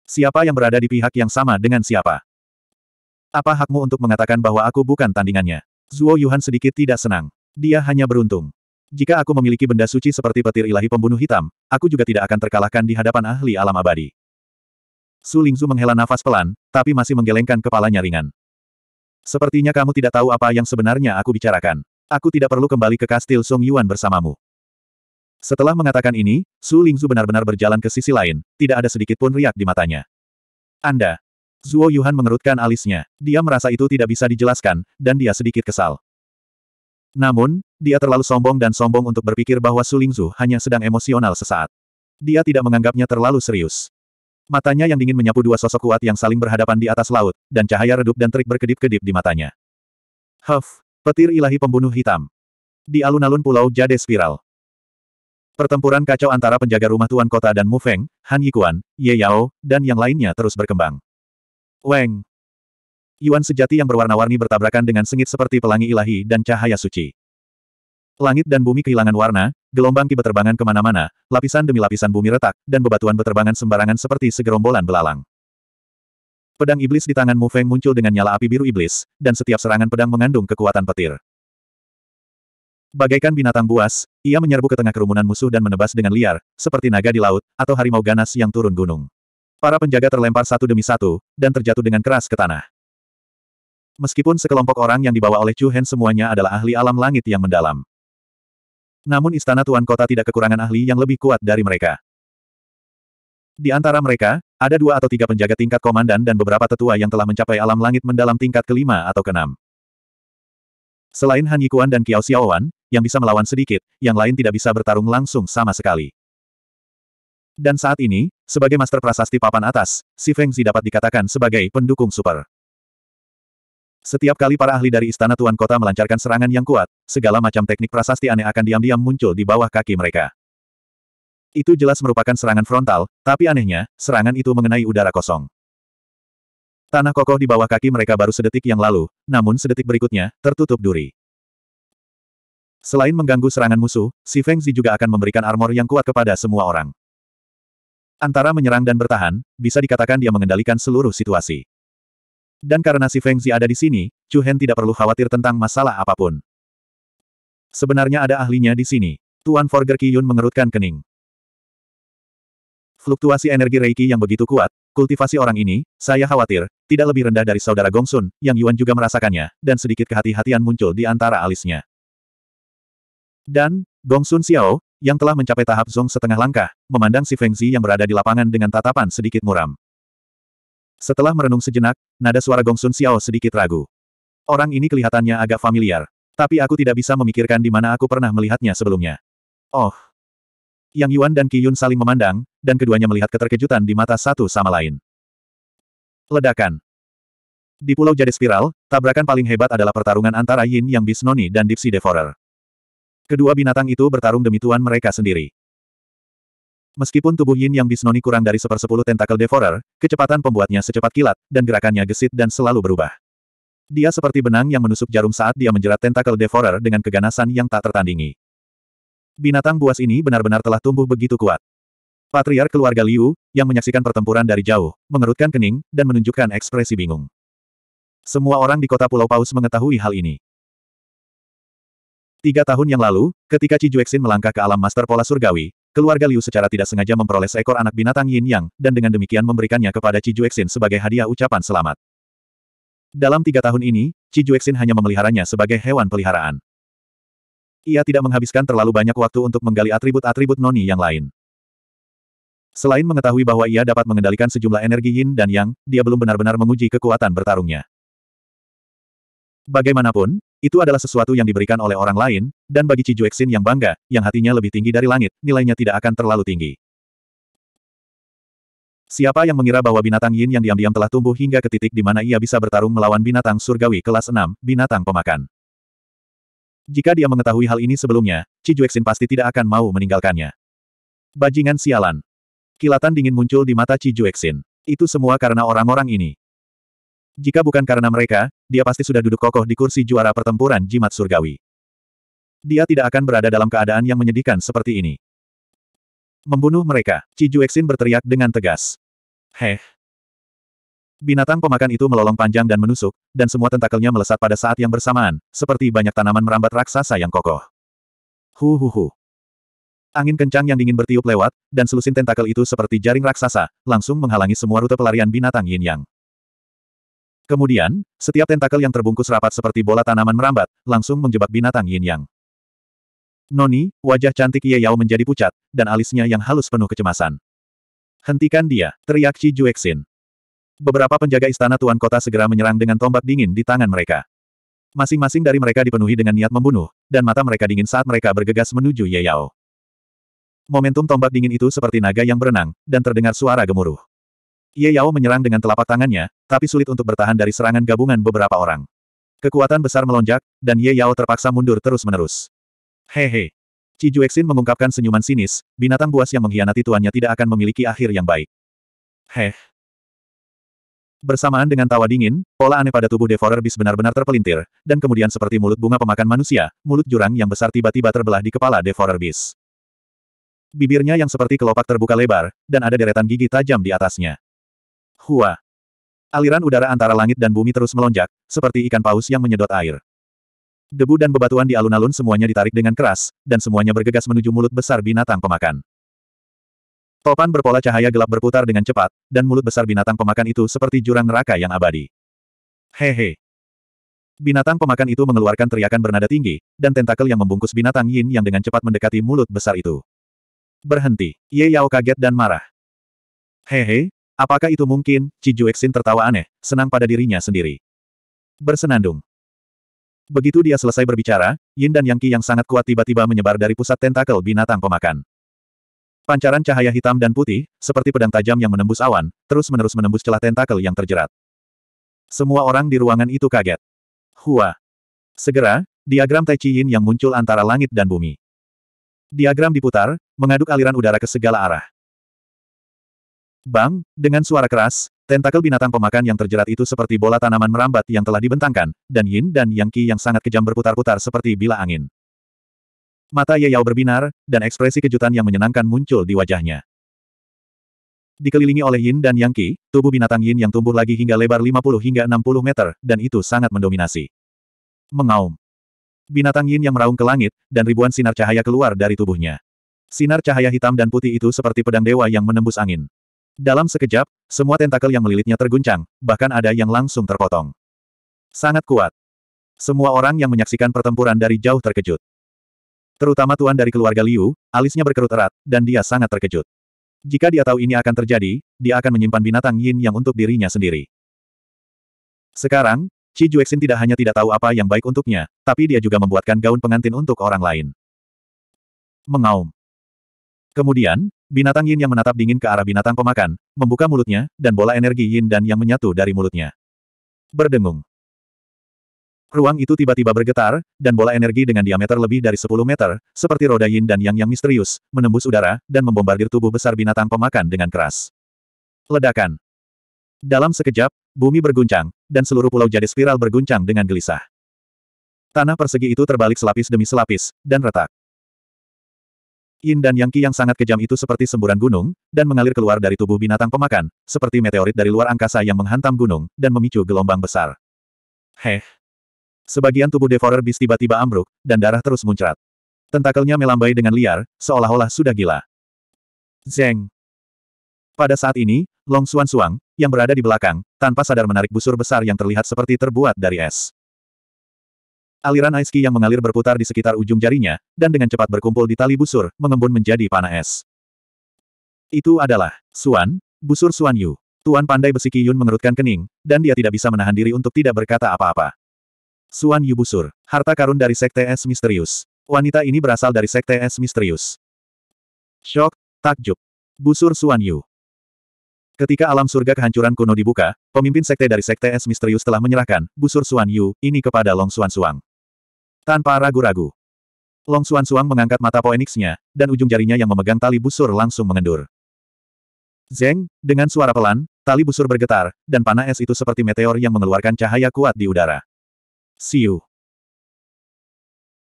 Siapa yang berada di pihak yang sama dengan siapa? Apa hakmu untuk mengatakan bahwa aku bukan tandingannya? Zuo Yuhan sedikit tidak senang. Dia hanya beruntung. Jika aku memiliki benda suci seperti petir ilahi pembunuh hitam, aku juga tidak akan terkalahkan di hadapan ahli alam abadi. Su Lingzu menghela nafas pelan, tapi masih menggelengkan kepalanya ringan. Sepertinya kamu tidak tahu apa yang sebenarnya aku bicarakan. Aku tidak perlu kembali ke kastil Song Yuan bersamamu. Setelah mengatakan ini, Su Lingzu benar-benar berjalan ke sisi lain, tidak ada sedikit pun riak di matanya. Anda. Zuo Yuhan mengerutkan alisnya. Dia merasa itu tidak bisa dijelaskan, dan dia sedikit kesal. Namun, dia terlalu sombong dan sombong untuk berpikir bahwa Sulingzu hanya sedang emosional sesaat. Dia tidak menganggapnya terlalu serius. Matanya yang dingin menyapu dua sosok kuat yang saling berhadapan di atas laut, dan cahaya redup dan terik berkedip-kedip di matanya. Huff, petir ilahi pembunuh hitam. Di alun-alun pulau Jade Spiral. Pertempuran kacau antara penjaga rumah tuan kota dan Mu Feng, Han Yikuan, Ye Yao, dan yang lainnya terus berkembang. Weng, Yuan sejati yang berwarna-warni bertabrakan dengan sengit seperti pelangi ilahi dan cahaya suci. Langit dan bumi kehilangan warna, gelombang kibet terbangan kemana-mana, lapisan demi lapisan bumi retak, dan bebatuan berterbangan sembarangan seperti segerombolan belalang. Pedang iblis di tangan Mu Feng muncul dengan nyala api biru iblis, dan setiap serangan pedang mengandung kekuatan petir. Bagaikan binatang buas, ia menyerbu ke tengah kerumunan musuh dan menebas dengan liar, seperti naga di laut, atau harimau ganas yang turun gunung. Para penjaga terlempar satu demi satu, dan terjatuh dengan keras ke tanah. Meskipun sekelompok orang yang dibawa oleh Chu Hen semuanya adalah ahli alam langit yang mendalam. Namun istana Tuan Kota tidak kekurangan ahli yang lebih kuat dari mereka. Di antara mereka, ada dua atau tiga penjaga tingkat komandan dan beberapa tetua yang telah mencapai alam langit mendalam tingkat kelima atau keenam. Selain Han Yikuan dan Kiao Xiaowan, yang bisa melawan sedikit, yang lain tidak bisa bertarung langsung sama sekali. Dan saat ini, sebagai master prasasti papan atas, si Feng Zi dapat dikatakan sebagai pendukung super. Setiap kali para ahli dari istana tuan kota melancarkan serangan yang kuat, segala macam teknik prasasti aneh akan diam-diam muncul di bawah kaki mereka. Itu jelas merupakan serangan frontal, tapi anehnya, serangan itu mengenai udara kosong. Tanah kokoh di bawah kaki mereka baru sedetik yang lalu, namun sedetik berikutnya, tertutup duri. Selain mengganggu serangan musuh, si Feng Zi juga akan memberikan armor yang kuat kepada semua orang. Antara menyerang dan bertahan, bisa dikatakan dia mengendalikan seluruh situasi. Dan karena si Feng Zi ada di sini, Chu Hen tidak perlu khawatir tentang masalah apapun. Sebenarnya ada ahlinya di sini. Tuan Forger Yun mengerutkan kening. Fluktuasi energi Reiki yang begitu kuat, kultivasi orang ini, saya khawatir, tidak lebih rendah dari saudara Gongsun, yang Yuan juga merasakannya, dan sedikit kehati-hatian muncul di antara alisnya. Dan, Gongsun Xiao, yang telah mencapai tahap zong setengah langkah, memandang si Feng Zi yang berada di lapangan dengan tatapan sedikit muram. Setelah merenung sejenak, nada suara Gongsun Xiao sedikit ragu. Orang ini kelihatannya agak familiar. Tapi aku tidak bisa memikirkan di mana aku pernah melihatnya sebelumnya. Oh. Yang Yuan dan Qi Yun saling memandang, dan keduanya melihat keterkejutan di mata satu sama lain. Ledakan. Di Pulau Jade Spiral, tabrakan paling hebat adalah pertarungan antara Yin Yang Bisnoni dan Dipsy Devorer. Kedua binatang itu bertarung demi tuan mereka sendiri. Meskipun tubuh Yin Yang Bisnoni kurang dari sepersepuluh tentakel Devourer, kecepatan pembuatnya secepat kilat, dan gerakannya gesit dan selalu berubah. Dia seperti benang yang menusuk jarum saat dia menjerat tentakel Devourer dengan keganasan yang tak tertandingi. Binatang buas ini benar-benar telah tumbuh begitu kuat. Patriar keluarga Liu, yang menyaksikan pertempuran dari jauh, mengerutkan kening, dan menunjukkan ekspresi bingung. Semua orang di kota Pulau Paus mengetahui hal ini. Tiga tahun yang lalu, ketika Ci Juexin melangkah ke alam master pola surgawi, Keluarga Liu secara tidak sengaja memperoleh seekor anak binatang Yin Yang, dan dengan demikian memberikannya kepada Ci Juexin sebagai hadiah ucapan selamat. Dalam tiga tahun ini, Ci Juexin hanya memeliharanya sebagai hewan peliharaan. Ia tidak menghabiskan terlalu banyak waktu untuk menggali atribut-atribut noni yang lain. Selain mengetahui bahwa ia dapat mengendalikan sejumlah energi yin dan yang, dia belum benar-benar menguji kekuatan bertarungnya. Bagaimanapun, itu adalah sesuatu yang diberikan oleh orang lain, dan bagi Cijuexin yang bangga, yang hatinya lebih tinggi dari langit, nilainya tidak akan terlalu tinggi. Siapa yang mengira bahwa binatang yin yang diam-diam telah tumbuh hingga ke titik di mana ia bisa bertarung melawan binatang surgawi kelas 6, binatang pemakan. Jika dia mengetahui hal ini sebelumnya, Cijuexin pasti tidak akan mau meninggalkannya. Bajingan sialan. Kilatan dingin muncul di mata Cijuexin. Itu semua karena orang-orang ini. Jika bukan karena mereka, dia pasti sudah duduk kokoh di kursi juara pertempuran jimat surgawi. Dia tidak akan berada dalam keadaan yang menyedihkan seperti ini. Membunuh mereka, Cijuexin berteriak dengan tegas. Heh. Binatang pemakan itu melolong panjang dan menusuk, dan semua tentakelnya melesat pada saat yang bersamaan, seperti banyak tanaman merambat raksasa yang kokoh. Hu hu hu. Angin kencang yang dingin bertiup lewat, dan selusin tentakel itu seperti jaring raksasa, langsung menghalangi semua rute pelarian binatang yin yang. Kemudian, setiap tentakel yang terbungkus rapat seperti bola tanaman merambat, langsung menjebak binatang yin yang. Noni, wajah cantik Ye Yao menjadi pucat, dan alisnya yang halus penuh kecemasan. Hentikan dia, teriak Qi Juexin. Beberapa penjaga istana tuan kota segera menyerang dengan tombak dingin di tangan mereka. Masing-masing dari mereka dipenuhi dengan niat membunuh, dan mata mereka dingin saat mereka bergegas menuju Ye Yao. Momentum tombak dingin itu seperti naga yang berenang, dan terdengar suara gemuruh. Ye Yao menyerang dengan telapak tangannya, tapi sulit untuk bertahan dari serangan gabungan beberapa orang. Kekuatan besar melonjak, dan Ye Yao terpaksa mundur terus-menerus. Hehe. Ci Juexin mengungkapkan senyuman sinis, binatang buas yang mengkhianati tuannya tidak akan memiliki akhir yang baik. Heh. Bersamaan dengan tawa dingin, pola aneh pada tubuh Devorer Beast benar-benar terpelintir, dan kemudian seperti mulut bunga pemakan manusia, mulut jurang yang besar tiba-tiba terbelah di kepala Devorer Beast. Bibirnya yang seperti kelopak terbuka lebar, dan ada deretan gigi tajam di atasnya. Hua. Aliran udara antara langit dan bumi terus melonjak, seperti ikan paus yang menyedot air. Debu dan bebatuan di alun-alun semuanya ditarik dengan keras, dan semuanya bergegas menuju mulut besar binatang pemakan. Topan berpola cahaya gelap berputar dengan cepat, dan mulut besar binatang pemakan itu seperti jurang neraka yang abadi. Hehe. Binatang pemakan itu mengeluarkan teriakan bernada tinggi, dan tentakel yang membungkus binatang Yin yang dengan cepat mendekati mulut besar itu. Berhenti. Ye Yao kaget dan marah. Hehe, Apakah itu mungkin? Juexin tertawa aneh, senang pada dirinya sendiri. Bersenandung. Begitu dia selesai berbicara, Yin dan Yang Qi yang sangat kuat tiba-tiba menyebar dari pusat tentakel binatang pemakan. Pancaran cahaya hitam dan putih, seperti pedang tajam yang menembus awan, terus-menerus menembus celah tentakel yang terjerat. Semua orang di ruangan itu kaget. Hua. Segera, diagram Tai Chi Yin yang muncul antara langit dan bumi. Diagram diputar, mengaduk aliran udara ke segala arah. Bang, dengan suara keras, tentakel binatang pemakan yang terjerat itu seperti bola tanaman merambat yang telah dibentangkan, dan yin dan yang qi yang sangat kejam berputar-putar seperti bila angin. Mata Ye Yao berbinar, dan ekspresi kejutan yang menyenangkan muncul di wajahnya. Dikelilingi oleh yin dan yang qi, tubuh binatang yin yang tumbuh lagi hingga lebar 50 hingga 60 meter, dan itu sangat mendominasi. Mengaum. Binatang yin yang meraung ke langit, dan ribuan sinar cahaya keluar dari tubuhnya. Sinar cahaya hitam dan putih itu seperti pedang dewa yang menembus angin. Dalam sekejap, semua tentakel yang melilitnya terguncang, bahkan ada yang langsung terpotong. Sangat kuat. Semua orang yang menyaksikan pertempuran dari jauh terkejut. Terutama tuan dari keluarga Liu, alisnya berkerut erat, dan dia sangat terkejut. Jika dia tahu ini akan terjadi, dia akan menyimpan binatang yin yang untuk dirinya sendiri. Sekarang, Qi Juexin tidak hanya tidak tahu apa yang baik untuknya, tapi dia juga membuatkan gaun pengantin untuk orang lain. Mengaum. Kemudian, Binatang Yin yang menatap dingin ke arah binatang pemakan, membuka mulutnya, dan bola energi Yin dan Yang menyatu dari mulutnya. Berdengung. Ruang itu tiba-tiba bergetar, dan bola energi dengan diameter lebih dari 10 meter, seperti roda yin dan yang yang misterius, menembus udara, dan membombardir tubuh besar binatang pemakan dengan keras. Ledakan. Dalam sekejap, bumi berguncang, dan seluruh pulau jadi spiral berguncang dengan gelisah. Tanah persegi itu terbalik selapis demi selapis, dan retak. Yin dan Yang Qi yang sangat kejam itu seperti semburan gunung, dan mengalir keluar dari tubuh binatang pemakan, seperti meteorit dari luar angkasa yang menghantam gunung, dan memicu gelombang besar. Heh. Sebagian tubuh Devorer Beast tiba-tiba ambruk, dan darah terus muncrat. Tentakelnya melambai dengan liar, seolah-olah sudah gila. Zeng. Pada saat ini, Long Suan Suang, yang berada di belakang, tanpa sadar menarik busur besar yang terlihat seperti terbuat dari es. Aliran aiski yang mengalir berputar di sekitar ujung jarinya, dan dengan cepat berkumpul di tali busur, mengembun menjadi panah es. Itu adalah Suan, busur Suan Yu. Tuan pandai besi Yun mengerutkan kening, dan dia tidak bisa menahan diri untuk tidak berkata apa-apa. Suan Yu busur, harta karun dari sekte es misterius. Wanita ini berasal dari sekte es misterius. Shock, takjub. Busur Suan Yu. Ketika alam surga kehancuran kuno dibuka, pemimpin sekte dari sekte es misterius telah menyerahkan busur Suan Yu ini kepada Long Suan Suang. Tanpa ragu-ragu. Long Suan Suang mengangkat mata poenixnya, dan ujung jarinya yang memegang tali busur langsung mengendur. Zeng, dengan suara pelan, tali busur bergetar, dan panah es itu seperti meteor yang mengeluarkan cahaya kuat di udara. Siu.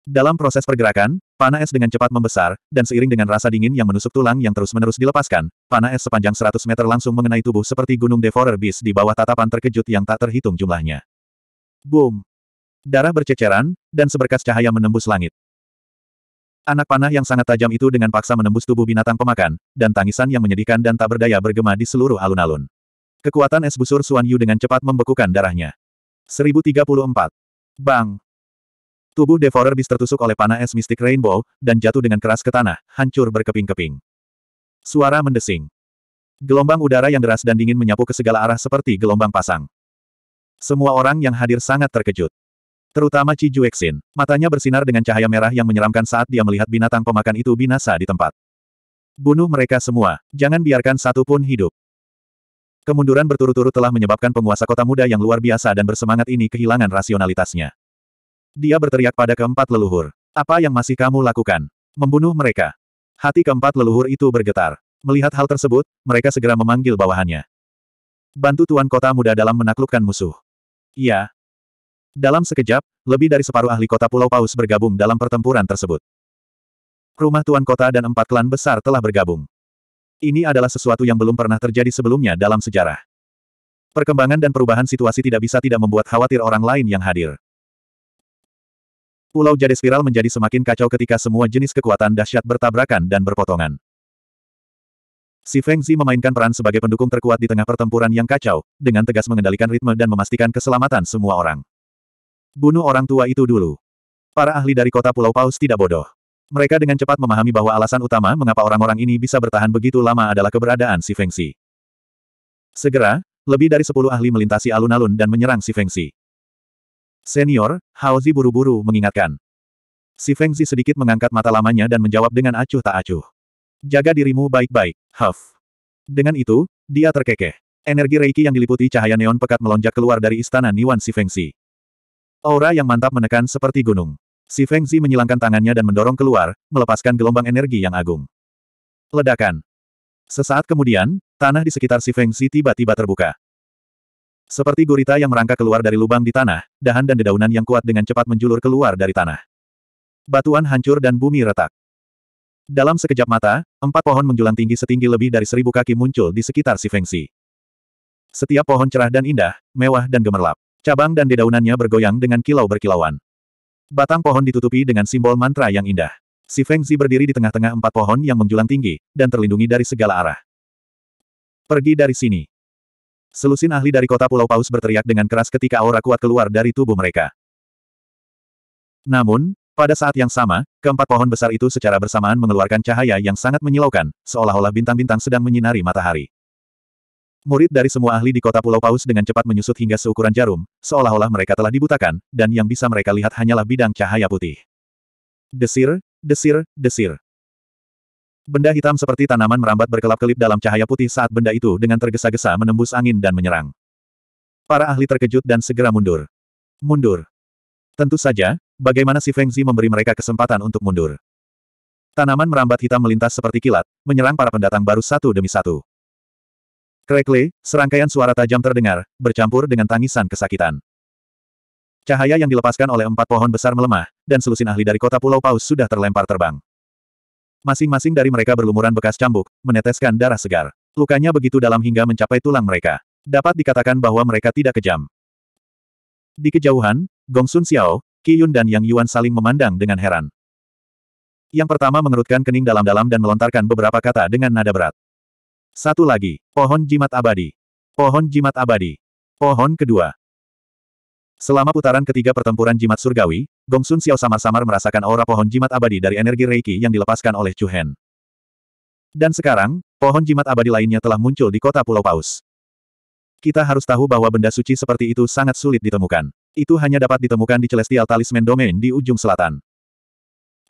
Dalam proses pergerakan, panah es dengan cepat membesar, dan seiring dengan rasa dingin yang menusuk tulang yang terus-menerus dilepaskan, panah es sepanjang 100 meter langsung mengenai tubuh seperti gunung Devourer Beast di bawah tatapan terkejut yang tak terhitung jumlahnya. Boom! Darah berceceran, dan seberkas cahaya menembus langit. Anak panah yang sangat tajam itu dengan paksa menembus tubuh binatang pemakan, dan tangisan yang menyedihkan dan tak berdaya bergema di seluruh alun-alun. Kekuatan es busur Suan Yu dengan cepat membekukan darahnya. 1034. Bang! Tubuh Devourer Beast tertusuk oleh panah es mistik Rainbow, dan jatuh dengan keras ke tanah, hancur berkeping-keping. Suara mendesing. Gelombang udara yang deras dan dingin menyapu ke segala arah seperti gelombang pasang. Semua orang yang hadir sangat terkejut. Terutama Chi Juexin, matanya bersinar dengan cahaya merah yang menyeramkan saat dia melihat binatang pemakan itu binasa di tempat. Bunuh mereka semua, jangan biarkan satu pun hidup. Kemunduran berturut-turut telah menyebabkan penguasa kota muda yang luar biasa dan bersemangat ini kehilangan rasionalitasnya. Dia berteriak pada keempat leluhur. Apa yang masih kamu lakukan? Membunuh mereka. Hati keempat leluhur itu bergetar. Melihat hal tersebut, mereka segera memanggil bawahannya. Bantu tuan kota muda dalam menaklukkan musuh. Iya, dalam sekejap, lebih dari separuh ahli kota Pulau Paus bergabung dalam pertempuran tersebut. Rumah Tuan Kota dan empat klan besar telah bergabung. Ini adalah sesuatu yang belum pernah terjadi sebelumnya dalam sejarah. Perkembangan dan perubahan situasi tidak bisa tidak membuat khawatir orang lain yang hadir. Pulau Jade Spiral menjadi semakin kacau ketika semua jenis kekuatan dahsyat bertabrakan dan berpotongan. Si Feng Zi memainkan peran sebagai pendukung terkuat di tengah pertempuran yang kacau, dengan tegas mengendalikan ritme dan memastikan keselamatan semua orang. Bunuh orang tua itu dulu. Para ahli dari kota Pulau Paus tidak bodoh. Mereka dengan cepat memahami bahwa alasan utama mengapa orang-orang ini bisa bertahan begitu lama adalah keberadaan si Fengsi. Segera, lebih dari sepuluh ahli melintasi alun-alun dan menyerang si Fengsi. Senior, Haozi buru-buru mengingatkan. Si Fengsi sedikit mengangkat mata lamanya dan menjawab dengan acuh tak acuh. Jaga dirimu baik-baik, Huff. Dengan itu, dia terkekeh. Energi Reiki yang diliputi cahaya neon pekat melonjak keluar dari istana Niwan si Fengsi. Aura yang mantap menekan seperti gunung. Si Feng Zi menyilangkan tangannya dan mendorong keluar, melepaskan gelombang energi yang agung. Ledakan. Sesaat kemudian, tanah di sekitar si Feng Zi tiba-tiba terbuka. Seperti gurita yang merangkak keluar dari lubang di tanah, dahan dan dedaunan yang kuat dengan cepat menjulur keluar dari tanah. Batuan hancur dan bumi retak. Dalam sekejap mata, empat pohon menjulang tinggi setinggi lebih dari seribu kaki muncul di sekitar si Feng Zi. Setiap pohon cerah dan indah, mewah dan gemerlap. Cabang dan dedaunannya bergoyang dengan kilau berkilauan. Batang pohon ditutupi dengan simbol mantra yang indah. Si Feng Zi berdiri di tengah-tengah empat pohon yang menjulang tinggi, dan terlindungi dari segala arah. Pergi dari sini. Selusin ahli dari kota Pulau Paus berteriak dengan keras ketika aura kuat keluar dari tubuh mereka. Namun, pada saat yang sama, keempat pohon besar itu secara bersamaan mengeluarkan cahaya yang sangat menyilaukan, seolah-olah bintang-bintang sedang menyinari matahari. Murid dari semua ahli di kota Pulau Paus dengan cepat menyusut hingga seukuran jarum, seolah-olah mereka telah dibutakan, dan yang bisa mereka lihat hanyalah bidang cahaya putih. Desir, desir, desir. Benda hitam seperti tanaman merambat berkelap-kelip dalam cahaya putih saat benda itu dengan tergesa-gesa menembus angin dan menyerang. Para ahli terkejut dan segera mundur. Mundur. Tentu saja, bagaimana si Feng Zi memberi mereka kesempatan untuk mundur. Tanaman merambat hitam melintas seperti kilat, menyerang para pendatang baru satu demi satu. Krekle, serangkaian suara tajam terdengar, bercampur dengan tangisan kesakitan. Cahaya yang dilepaskan oleh empat pohon besar melemah, dan selusin ahli dari kota Pulau Paus sudah terlempar terbang. Masing-masing dari mereka berlumuran bekas cambuk, meneteskan darah segar. Lukanya begitu dalam hingga mencapai tulang mereka. Dapat dikatakan bahwa mereka tidak kejam. Di kejauhan, Gong Sun Xiao, Qi Yun dan Yang Yuan saling memandang dengan heran. Yang pertama mengerutkan kening dalam-dalam dan melontarkan beberapa kata dengan nada berat. Satu lagi, pohon jimat abadi. Pohon jimat abadi. Pohon kedua. Selama putaran ketiga pertempuran jimat surgawi, Gongsun Xiao samar-samar merasakan aura pohon jimat abadi dari energi Reiki yang dilepaskan oleh Chu Hen. Dan sekarang, pohon jimat abadi lainnya telah muncul di kota Pulau Paus. Kita harus tahu bahwa benda suci seperti itu sangat sulit ditemukan. Itu hanya dapat ditemukan di Celestial Talisman Domain di ujung selatan.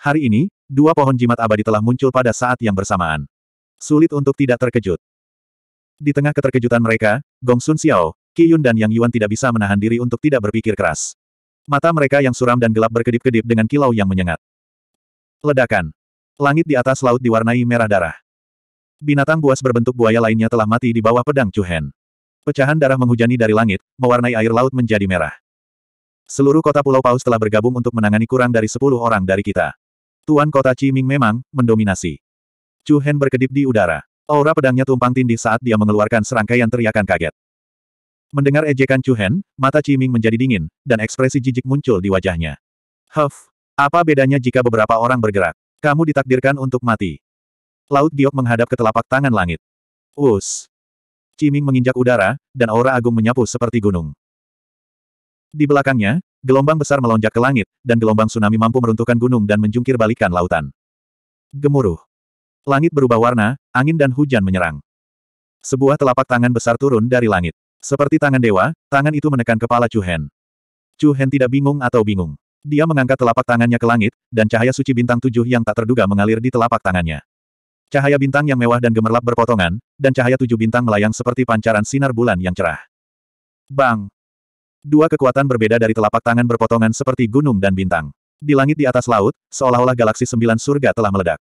Hari ini, dua pohon jimat abadi telah muncul pada saat yang bersamaan. Sulit untuk tidak terkejut. Di tengah keterkejutan mereka, Gong Sun Xiao, Qi Yun dan Yang Yuan tidak bisa menahan diri untuk tidak berpikir keras. Mata mereka yang suram dan gelap berkedip-kedip dengan kilau yang menyengat. Ledakan. Langit di atas laut diwarnai merah darah. Binatang buas berbentuk buaya lainnya telah mati di bawah pedang Chuhen. Pecahan darah menghujani dari langit, mewarnai air laut menjadi merah. Seluruh kota Pulau Paus telah bergabung untuk menangani kurang dari 10 orang dari kita. Tuan kota Ciming memang mendominasi. Chu Hen berkedip di udara. Aura pedangnya tumpang tindih saat dia mengeluarkan serangkaian teriakan kaget. Mendengar ejekan Chu Hen, mata Ciming menjadi dingin, dan ekspresi jijik muncul di wajahnya. Huff, apa bedanya jika beberapa orang bergerak? Kamu ditakdirkan untuk mati. Laut giok menghadap ke telapak tangan langit. Us. Ciming menginjak udara, dan aura agung menyapu seperti gunung. Di belakangnya, gelombang besar melonjak ke langit, dan gelombang tsunami mampu meruntuhkan gunung dan menjungkir balikan lautan. Gemuruh. Langit berubah warna, angin dan hujan menyerang. Sebuah telapak tangan besar turun dari langit. Seperti tangan dewa, tangan itu menekan kepala Chu Hen. Chu Hen tidak bingung atau bingung. Dia mengangkat telapak tangannya ke langit, dan cahaya suci bintang tujuh yang tak terduga mengalir di telapak tangannya. Cahaya bintang yang mewah dan gemerlap berpotongan, dan cahaya tujuh bintang melayang seperti pancaran sinar bulan yang cerah. Bang! Dua kekuatan berbeda dari telapak tangan berpotongan seperti gunung dan bintang. Di langit di atas laut, seolah-olah galaksi sembilan surga telah meledak.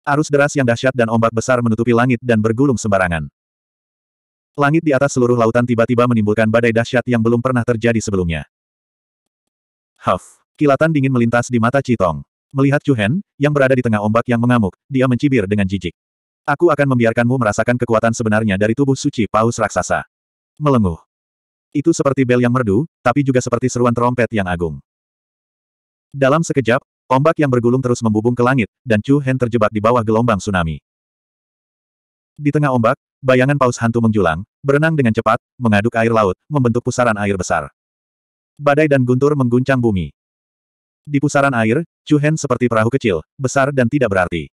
Arus deras yang dahsyat dan ombak besar menutupi langit dan bergulung sembarangan. Langit di atas seluruh lautan tiba-tiba menimbulkan badai dahsyat yang belum pernah terjadi sebelumnya. Huff! Kilatan dingin melintas di mata Citong. Melihat Chu Chuhen, yang berada di tengah ombak yang mengamuk, dia mencibir dengan jijik. Aku akan membiarkanmu merasakan kekuatan sebenarnya dari tubuh suci paus raksasa. Melenguh. Itu seperti bel yang merdu, tapi juga seperti seruan trompet yang agung. Dalam sekejap, Ombak yang bergulung terus membubung ke langit, dan Chu Hen terjebak di bawah gelombang tsunami. Di tengah ombak, bayangan paus hantu menjulang, berenang dengan cepat, mengaduk air laut, membentuk pusaran air besar. Badai dan guntur mengguncang bumi. Di pusaran air, Chu Hen seperti perahu kecil, besar dan tidak berarti.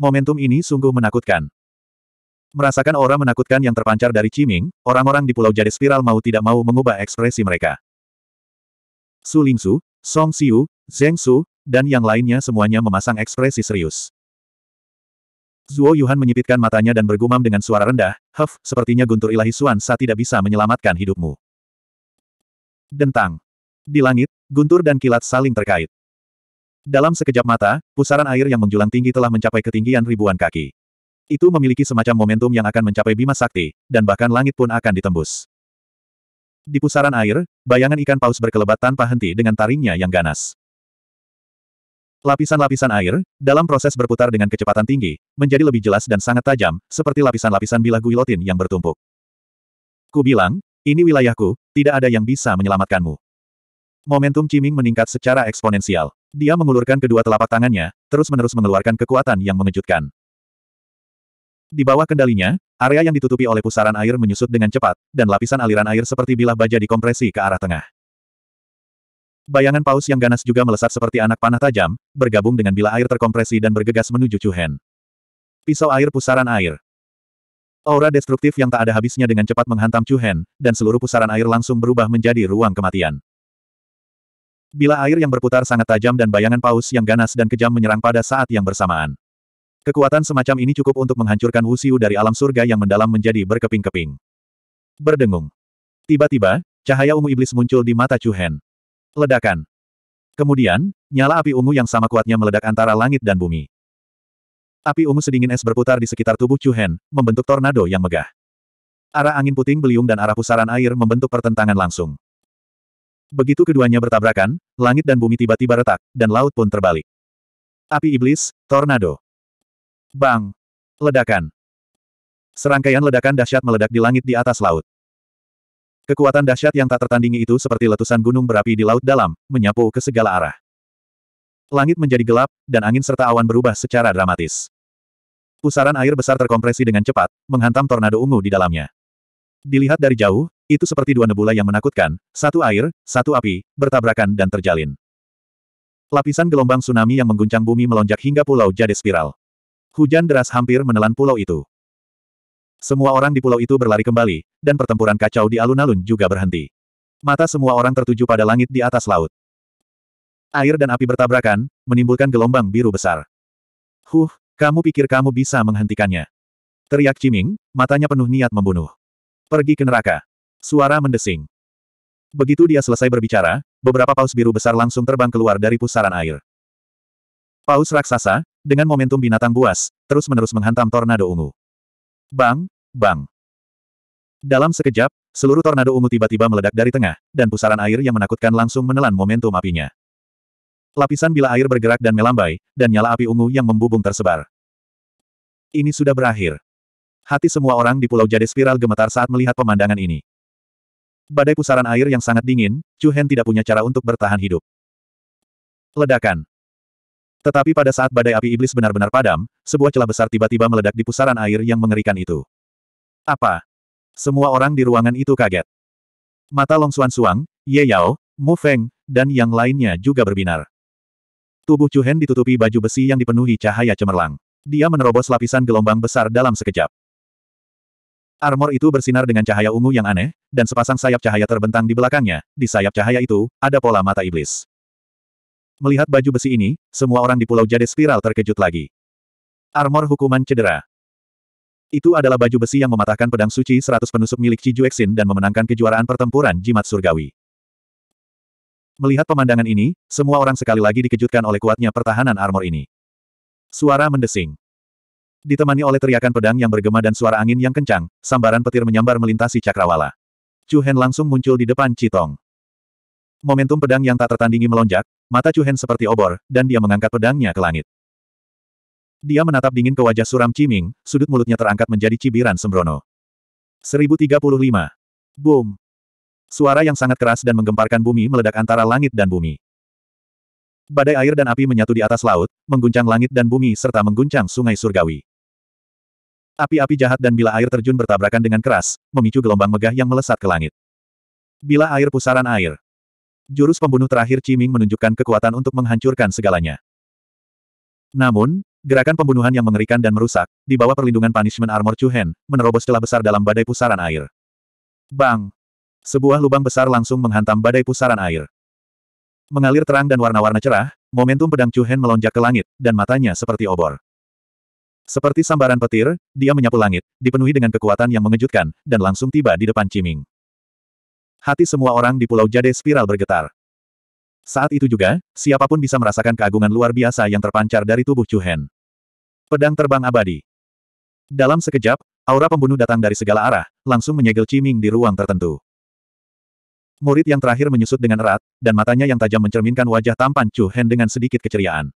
Momentum ini sungguh menakutkan. Merasakan aura menakutkan yang terpancar dari Ciming, orang-orang di Pulau Jade Spiral mau tidak mau mengubah ekspresi mereka. Su Lingsu, Song Siu, Zheng Su, dan yang lainnya semuanya memasang ekspresi serius. Zuo Yuhan menyipitkan matanya dan bergumam dengan suara rendah, Huff, sepertinya guntur ilahi Suan Sa tidak bisa menyelamatkan hidupmu. Dentang. Di langit, guntur dan kilat saling terkait. Dalam sekejap mata, pusaran air yang menjulang tinggi telah mencapai ketinggian ribuan kaki. Itu memiliki semacam momentum yang akan mencapai Bima Sakti, dan bahkan langit pun akan ditembus. Di pusaran air, bayangan ikan paus berkelebat tanpa henti dengan taringnya yang ganas. Lapisan-lapisan air, dalam proses berputar dengan kecepatan tinggi, menjadi lebih jelas dan sangat tajam, seperti lapisan-lapisan bilah guilotin yang bertumpuk. Ku bilang, ini wilayahku, tidak ada yang bisa menyelamatkanmu. Momentum Ciming meningkat secara eksponensial. Dia mengulurkan kedua telapak tangannya, terus-menerus mengeluarkan kekuatan yang mengejutkan. Di bawah kendalinya, area yang ditutupi oleh pusaran air menyusut dengan cepat, dan lapisan aliran air seperti bilah baja dikompresi ke arah tengah. Bayangan paus yang ganas juga melesat seperti anak panah tajam, bergabung dengan bila air terkompresi dan bergegas menuju Chu Pisau air pusaran air. Aura destruktif yang tak ada habisnya dengan cepat menghantam Chu dan seluruh pusaran air langsung berubah menjadi ruang kematian. Bila air yang berputar sangat tajam dan bayangan paus yang ganas dan kejam menyerang pada saat yang bersamaan. Kekuatan semacam ini cukup untuk menghancurkan Wusiu dari alam surga yang mendalam menjadi berkeping-keping. Berdengung. Tiba-tiba, cahaya ungu iblis muncul di mata Chu Ledakan. Kemudian, nyala api ungu yang sama kuatnya meledak antara langit dan bumi. Api ungu sedingin es berputar di sekitar tubuh Chuhen, membentuk tornado yang megah. Arah angin puting beliung dan arah pusaran air membentuk pertentangan langsung. Begitu keduanya bertabrakan, langit dan bumi tiba-tiba retak, dan laut pun terbalik. Api iblis, tornado. Bang! Ledakan. Serangkaian ledakan dahsyat meledak di langit di atas laut. Kekuatan dahsyat yang tak tertandingi itu seperti letusan gunung berapi di laut dalam, menyapu ke segala arah. Langit menjadi gelap, dan angin serta awan berubah secara dramatis. Pusaran air besar terkompresi dengan cepat, menghantam tornado ungu di dalamnya. Dilihat dari jauh, itu seperti dua nebula yang menakutkan, satu air, satu api, bertabrakan dan terjalin. Lapisan gelombang tsunami yang mengguncang bumi melonjak hingga pulau jadi spiral. Hujan deras hampir menelan pulau itu. Semua orang di pulau itu berlari kembali, dan pertempuran kacau di alun-alun juga berhenti. Mata semua orang tertuju pada langit di atas laut. Air dan api bertabrakan, menimbulkan gelombang biru besar. Huh, kamu pikir kamu bisa menghentikannya? Teriak Ciming, matanya penuh niat membunuh. Pergi ke neraka. Suara mendesing. Begitu dia selesai berbicara, beberapa paus biru besar langsung terbang keluar dari pusaran air. Paus raksasa, dengan momentum binatang buas, terus-menerus menghantam tornado ungu. Bang, Bang! Dalam sekejap, seluruh tornado ungu tiba-tiba meledak dari tengah, dan pusaran air yang menakutkan langsung menelan momentum apinya. Lapisan bila air bergerak dan melambai, dan nyala api ungu yang membubung tersebar. Ini sudah berakhir. Hati semua orang di Pulau Jade Spiral gemetar saat melihat pemandangan ini. Badai pusaran air yang sangat dingin, Chu Hen tidak punya cara untuk bertahan hidup. Ledakan. Tetapi pada saat badai api iblis benar-benar padam, sebuah celah besar tiba-tiba meledak di pusaran air yang mengerikan itu. Apa? Semua orang di ruangan itu kaget. Mata Long Xuan Suang, Ye Yao, Mu Feng, dan yang lainnya juga berbinar. Tubuh Chu Hen ditutupi baju besi yang dipenuhi cahaya cemerlang. Dia menerobos lapisan gelombang besar dalam sekejap. Armor itu bersinar dengan cahaya ungu yang aneh, dan sepasang sayap cahaya terbentang di belakangnya. Di sayap cahaya itu, ada pola mata iblis. Melihat baju besi ini, semua orang di Pulau Jade Spiral terkejut lagi. Armor hukuman cedera. Itu adalah baju besi yang mematahkan pedang suci seratus penusuk milik Ci Juexin dan memenangkan kejuaraan pertempuran jimat surgawi. Melihat pemandangan ini, semua orang sekali lagi dikejutkan oleh kuatnya pertahanan armor ini. Suara mendesing. Ditemani oleh teriakan pedang yang bergema dan suara angin yang kencang, sambaran petir menyambar melintasi cakrawala. Chu Hen langsung muncul di depan Citong. Momentum pedang yang tak tertandingi melonjak, mata Chu Hen seperti obor, dan dia mengangkat pedangnya ke langit. Dia menatap dingin ke wajah suram Ciming, sudut mulutnya terangkat menjadi cibiran sembrono. 1035. Boom. Suara yang sangat keras dan menggemparkan bumi meledak antara langit dan bumi. Badai air dan api menyatu di atas laut, mengguncang langit dan bumi serta mengguncang sungai surgawi. Api-api jahat dan bila air terjun bertabrakan dengan keras, memicu gelombang megah yang melesat ke langit. Bila air pusaran air. Jurus pembunuh terakhir Ciming menunjukkan kekuatan untuk menghancurkan segalanya. Namun, Gerakan pembunuhan yang mengerikan dan merusak, di bawah perlindungan punishment armor Chuhen, menerobos celah besar dalam badai pusaran air. Bang! Sebuah lubang besar langsung menghantam badai pusaran air. Mengalir terang dan warna-warna cerah, momentum pedang Chuhen melonjak ke langit, dan matanya seperti obor. Seperti sambaran petir, dia menyapu langit, dipenuhi dengan kekuatan yang mengejutkan, dan langsung tiba di depan Ciming. Hati semua orang di Pulau Jade Spiral bergetar. Saat itu juga, siapapun bisa merasakan keagungan luar biasa yang terpancar dari tubuh Chuhen. Pedang terbang abadi. Dalam sekejap, aura pembunuh datang dari segala arah, langsung menyegel Ciming di ruang tertentu. Murid yang terakhir menyusut dengan erat, dan matanya yang tajam mencerminkan wajah tampan Chu Hen dengan sedikit keceriaan.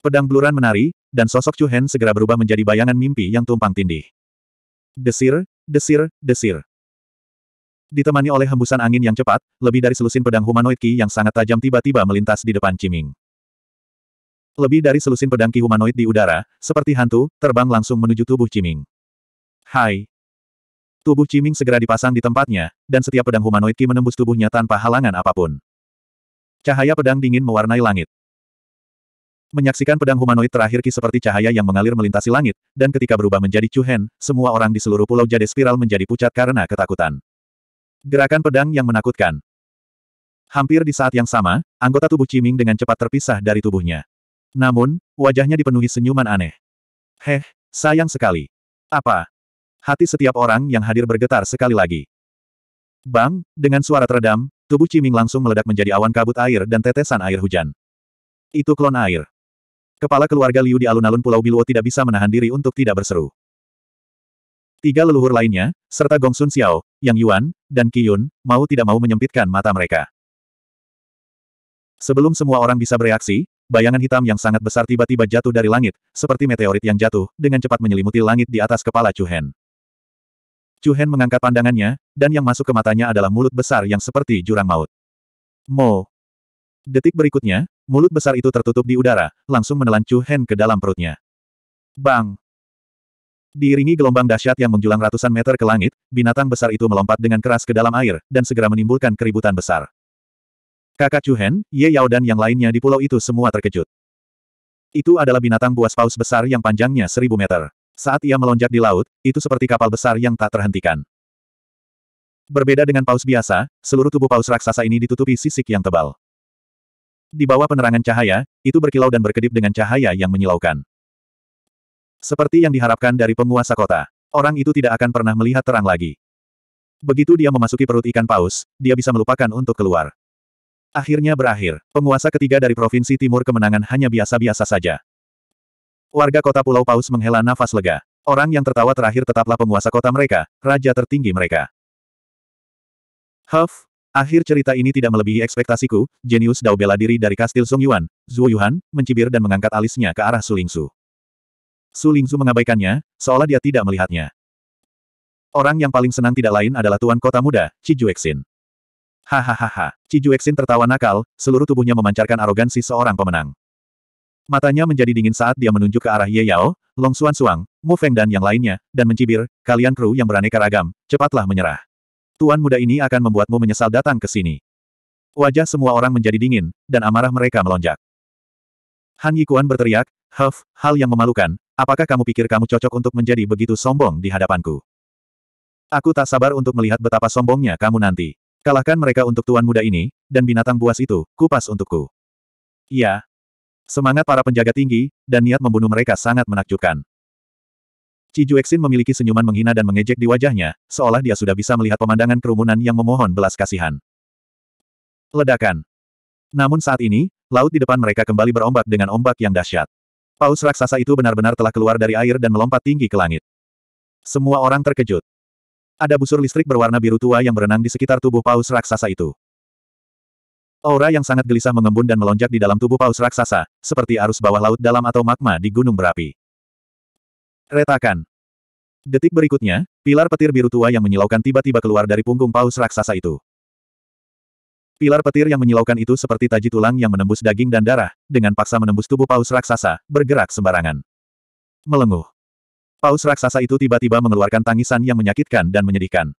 Pedang bluran menari, dan sosok Chu Hen segera berubah menjadi bayangan mimpi yang tumpang tindih. Desir, desir, desir. Ditemani oleh hembusan angin yang cepat, lebih dari selusin pedang humanoid Qi yang sangat tajam tiba-tiba melintas di depan Ciming. Lebih dari selusin pedang ki humanoid di udara, seperti hantu, terbang langsung menuju tubuh Ciming. Hai. Tubuh Ciming segera dipasang di tempatnya, dan setiap pedang humanoid ki menembus tubuhnya tanpa halangan apapun. Cahaya pedang dingin mewarnai langit. Menyaksikan pedang humanoid terakhir Ki seperti cahaya yang mengalir melintasi langit, dan ketika berubah menjadi Cuhen, semua orang di seluruh pulau Jade Spiral menjadi pucat karena ketakutan. Gerakan pedang yang menakutkan. Hampir di saat yang sama, anggota tubuh Ciming dengan cepat terpisah dari tubuhnya. Namun, wajahnya dipenuhi senyuman aneh. Heh, sayang sekali. Apa? Hati setiap orang yang hadir bergetar sekali lagi. Bang, dengan suara teredam, tubuh Ciming langsung meledak menjadi awan kabut air dan tetesan air hujan. Itu klon air. Kepala keluarga Liu di alun-alun Pulau Biluo tidak bisa menahan diri untuk tidak berseru. Tiga leluhur lainnya, serta Gong Sun Xiao, Yang Yuan, dan Qiyun, mau tidak mau menyempitkan mata mereka. Sebelum semua orang bisa bereaksi, bayangan hitam yang sangat besar tiba-tiba jatuh dari langit, seperti meteorit yang jatuh, dengan cepat menyelimuti langit di atas kepala Chu Hen. Chu Hen mengangkat pandangannya, dan yang masuk ke matanya adalah mulut besar yang seperti jurang maut. Mo. Detik berikutnya, mulut besar itu tertutup di udara, langsung menelan Chu Hen ke dalam perutnya. Bang! Diiringi gelombang dahsyat yang menjulang ratusan meter ke langit, binatang besar itu melompat dengan keras ke dalam air, dan segera menimbulkan keributan besar. Kakak Chuhen, Ye Yao dan yang lainnya di pulau itu semua terkejut. Itu adalah binatang buas paus besar yang panjangnya seribu meter. Saat ia melonjak di laut, itu seperti kapal besar yang tak terhentikan. Berbeda dengan paus biasa, seluruh tubuh paus raksasa ini ditutupi sisik yang tebal. Di bawah penerangan cahaya, itu berkilau dan berkedip dengan cahaya yang menyilaukan. Seperti yang diharapkan dari penguasa kota, orang itu tidak akan pernah melihat terang lagi. Begitu dia memasuki perut ikan paus, dia bisa melupakan untuk keluar. Akhirnya berakhir, penguasa ketiga dari Provinsi Timur kemenangan hanya biasa-biasa saja. Warga kota Pulau Paus menghela nafas lega. Orang yang tertawa terakhir tetaplah penguasa kota mereka, raja tertinggi mereka. Huff, akhir cerita ini tidak melebihi ekspektasiku, jenius Dao bela diri dari kastil Song Yuan, Zhuo Yuan, mencibir dan mengangkat alisnya ke arah Su Lingsu. Su Lingsu mengabaikannya, seolah dia tidak melihatnya. Orang yang paling senang tidak lain adalah tuan kota muda, Chi Juexin. Hahaha. Ci Juexin tertawa nakal, seluruh tubuhnya memancarkan arogansi seorang pemenang. Matanya menjadi dingin saat dia menunjuk ke arah Ye Yao, Long Xuan Suang, Mu Feng dan yang lainnya, dan mencibir, kalian kru yang beraneka ragam, cepatlah menyerah. Tuan muda ini akan membuatmu menyesal datang ke sini. Wajah semua orang menjadi dingin, dan amarah mereka melonjak. Han Yikuan berteriak, Huff, hal yang memalukan, apakah kamu pikir kamu cocok untuk menjadi begitu sombong di hadapanku? Aku tak sabar untuk melihat betapa sombongnya kamu nanti. Kalahkan mereka untuk tuan muda ini, dan binatang buas itu, kupas untukku. Iya. Semangat para penjaga tinggi, dan niat membunuh mereka sangat menakjubkan. Cijueksin memiliki senyuman menghina dan mengejek di wajahnya, seolah dia sudah bisa melihat pemandangan kerumunan yang memohon belas kasihan. Ledakan. Namun saat ini, laut di depan mereka kembali berombak dengan ombak yang dahsyat. Paus raksasa itu benar-benar telah keluar dari air dan melompat tinggi ke langit. Semua orang terkejut. Ada busur listrik berwarna biru tua yang berenang di sekitar tubuh paus raksasa itu. Aura yang sangat gelisah mengembun dan melonjak di dalam tubuh paus raksasa, seperti arus bawah laut dalam atau magma di gunung berapi. Retakan. Detik berikutnya, pilar petir biru tua yang menyilaukan tiba-tiba keluar dari punggung paus raksasa itu. Pilar petir yang menyilaukan itu seperti taji tulang yang menembus daging dan darah, dengan paksa menembus tubuh paus raksasa, bergerak sembarangan. Melenguh. Paus raksasa itu tiba-tiba mengeluarkan tangisan yang menyakitkan dan menyedihkan.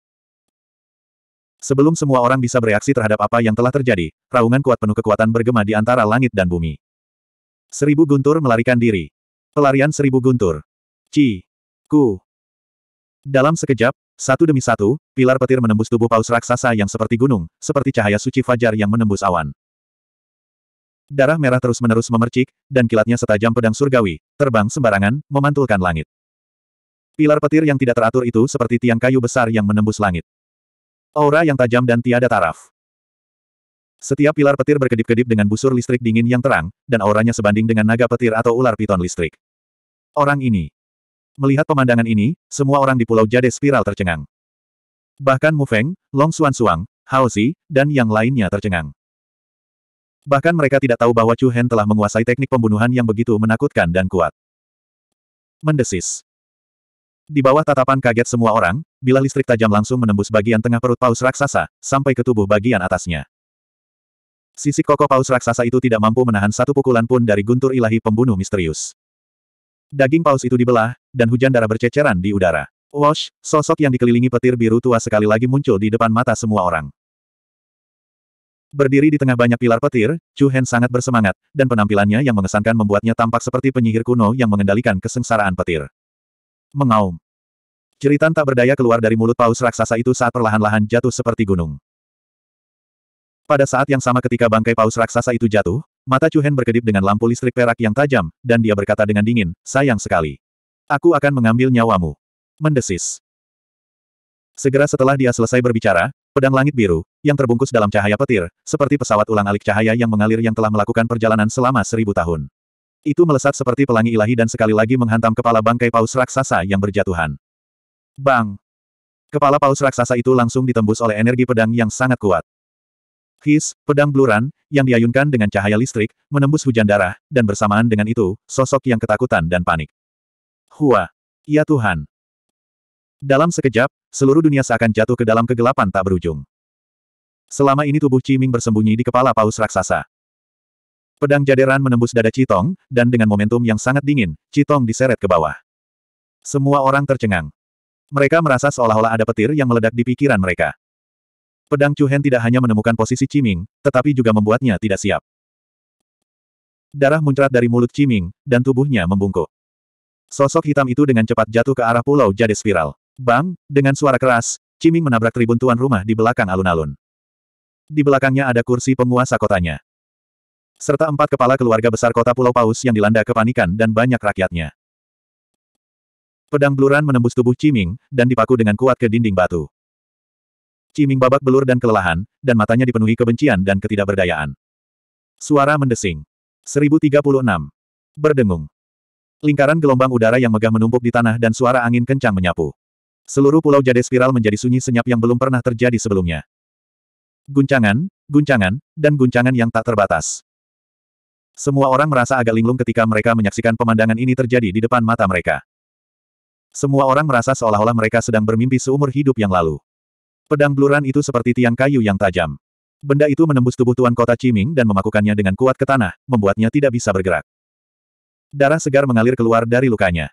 Sebelum semua orang bisa bereaksi terhadap apa yang telah terjadi, raungan kuat penuh kekuatan bergema di antara langit dan bumi. Seribu guntur melarikan diri. Pelarian seribu guntur. Ci. Ku. Dalam sekejap, satu demi satu, pilar petir menembus tubuh paus raksasa yang seperti gunung, seperti cahaya suci fajar yang menembus awan. Darah merah terus-menerus memercik, dan kilatnya setajam pedang surgawi, terbang sembarangan, memantulkan langit. Pilar petir yang tidak teratur itu seperti tiang kayu besar yang menembus langit. Aura yang tajam dan tiada taraf. Setiap pilar petir berkedip-kedip dengan busur listrik dingin yang terang, dan auranya sebanding dengan naga petir atau ular piton listrik. Orang ini. Melihat pemandangan ini, semua orang di Pulau Jade Spiral tercengang. Bahkan Mu Feng, Long Xuan Suang, Hao Haozi, dan yang lainnya tercengang. Bahkan mereka tidak tahu bahwa Chu Hen telah menguasai teknik pembunuhan yang begitu menakutkan dan kuat. Mendesis. Di bawah tatapan kaget semua orang, bila listrik tajam langsung menembus bagian tengah perut paus raksasa, sampai ke tubuh bagian atasnya. Sisik koko paus raksasa itu tidak mampu menahan satu pukulan pun dari guntur ilahi pembunuh misterius. Daging paus itu dibelah, dan hujan darah berceceran di udara. Wash, sosok yang dikelilingi petir biru tua sekali lagi muncul di depan mata semua orang. Berdiri di tengah banyak pilar petir, Chu Hen sangat bersemangat, dan penampilannya yang mengesankan membuatnya tampak seperti penyihir kuno yang mengendalikan kesengsaraan petir. Mengaum. Ceritan tak berdaya keluar dari mulut paus raksasa itu saat perlahan-lahan jatuh seperti gunung. Pada saat yang sama ketika bangkai paus raksasa itu jatuh, mata Chuhen berkedip dengan lampu listrik perak yang tajam, dan dia berkata dengan dingin, sayang sekali. Aku akan mengambil nyawamu. Mendesis. Segera setelah dia selesai berbicara, pedang langit biru, yang terbungkus dalam cahaya petir, seperti pesawat ulang alik cahaya yang mengalir yang telah melakukan perjalanan selama seribu tahun. Itu melesat seperti pelangi ilahi dan sekali lagi menghantam kepala bangkai paus raksasa yang berjatuhan. Bang! Kepala paus raksasa itu langsung ditembus oleh energi pedang yang sangat kuat. His, pedang bluran, yang diayunkan dengan cahaya listrik, menembus hujan darah, dan bersamaan dengan itu, sosok yang ketakutan dan panik. Hua! Ya Tuhan! Dalam sekejap, seluruh dunia seakan jatuh ke dalam kegelapan tak berujung. Selama ini tubuh Ciming bersembunyi di kepala paus raksasa. Pedang jaderan menembus dada Citong, dan dengan momentum yang sangat dingin, Citong diseret ke bawah. Semua orang tercengang. Mereka merasa seolah-olah ada petir yang meledak di pikiran mereka. Pedang Chu Hen tidak hanya menemukan posisi Ciming, tetapi juga membuatnya tidak siap. Darah muncrat dari mulut Ciming, dan tubuhnya membungkuk. Sosok hitam itu dengan cepat jatuh ke arah pulau jade spiral. Bang, dengan suara keras, Ciming menabrak tribun tuan rumah di belakang alun-alun. Di belakangnya ada kursi penguasa kotanya serta empat kepala keluarga besar kota Pulau Paus yang dilanda kepanikan dan banyak rakyatnya. Pedang beluran menembus tubuh Ciming, dan dipaku dengan kuat ke dinding batu. Ciming babak belur dan kelelahan, dan matanya dipenuhi kebencian dan ketidakberdayaan. Suara mendesing. 1036. Berdengung. Lingkaran gelombang udara yang megah menumpuk di tanah dan suara angin kencang menyapu. Seluruh pulau jade spiral menjadi sunyi senyap yang belum pernah terjadi sebelumnya. Guncangan, guncangan, dan guncangan yang tak terbatas. Semua orang merasa agak linglung ketika mereka menyaksikan pemandangan ini terjadi di depan mata mereka. Semua orang merasa seolah-olah mereka sedang bermimpi seumur hidup yang lalu. Pedang bluran itu seperti tiang kayu yang tajam. Benda itu menembus tubuh tuan kota Ciming dan memakukannya dengan kuat ke tanah, membuatnya tidak bisa bergerak. Darah segar mengalir keluar dari lukanya.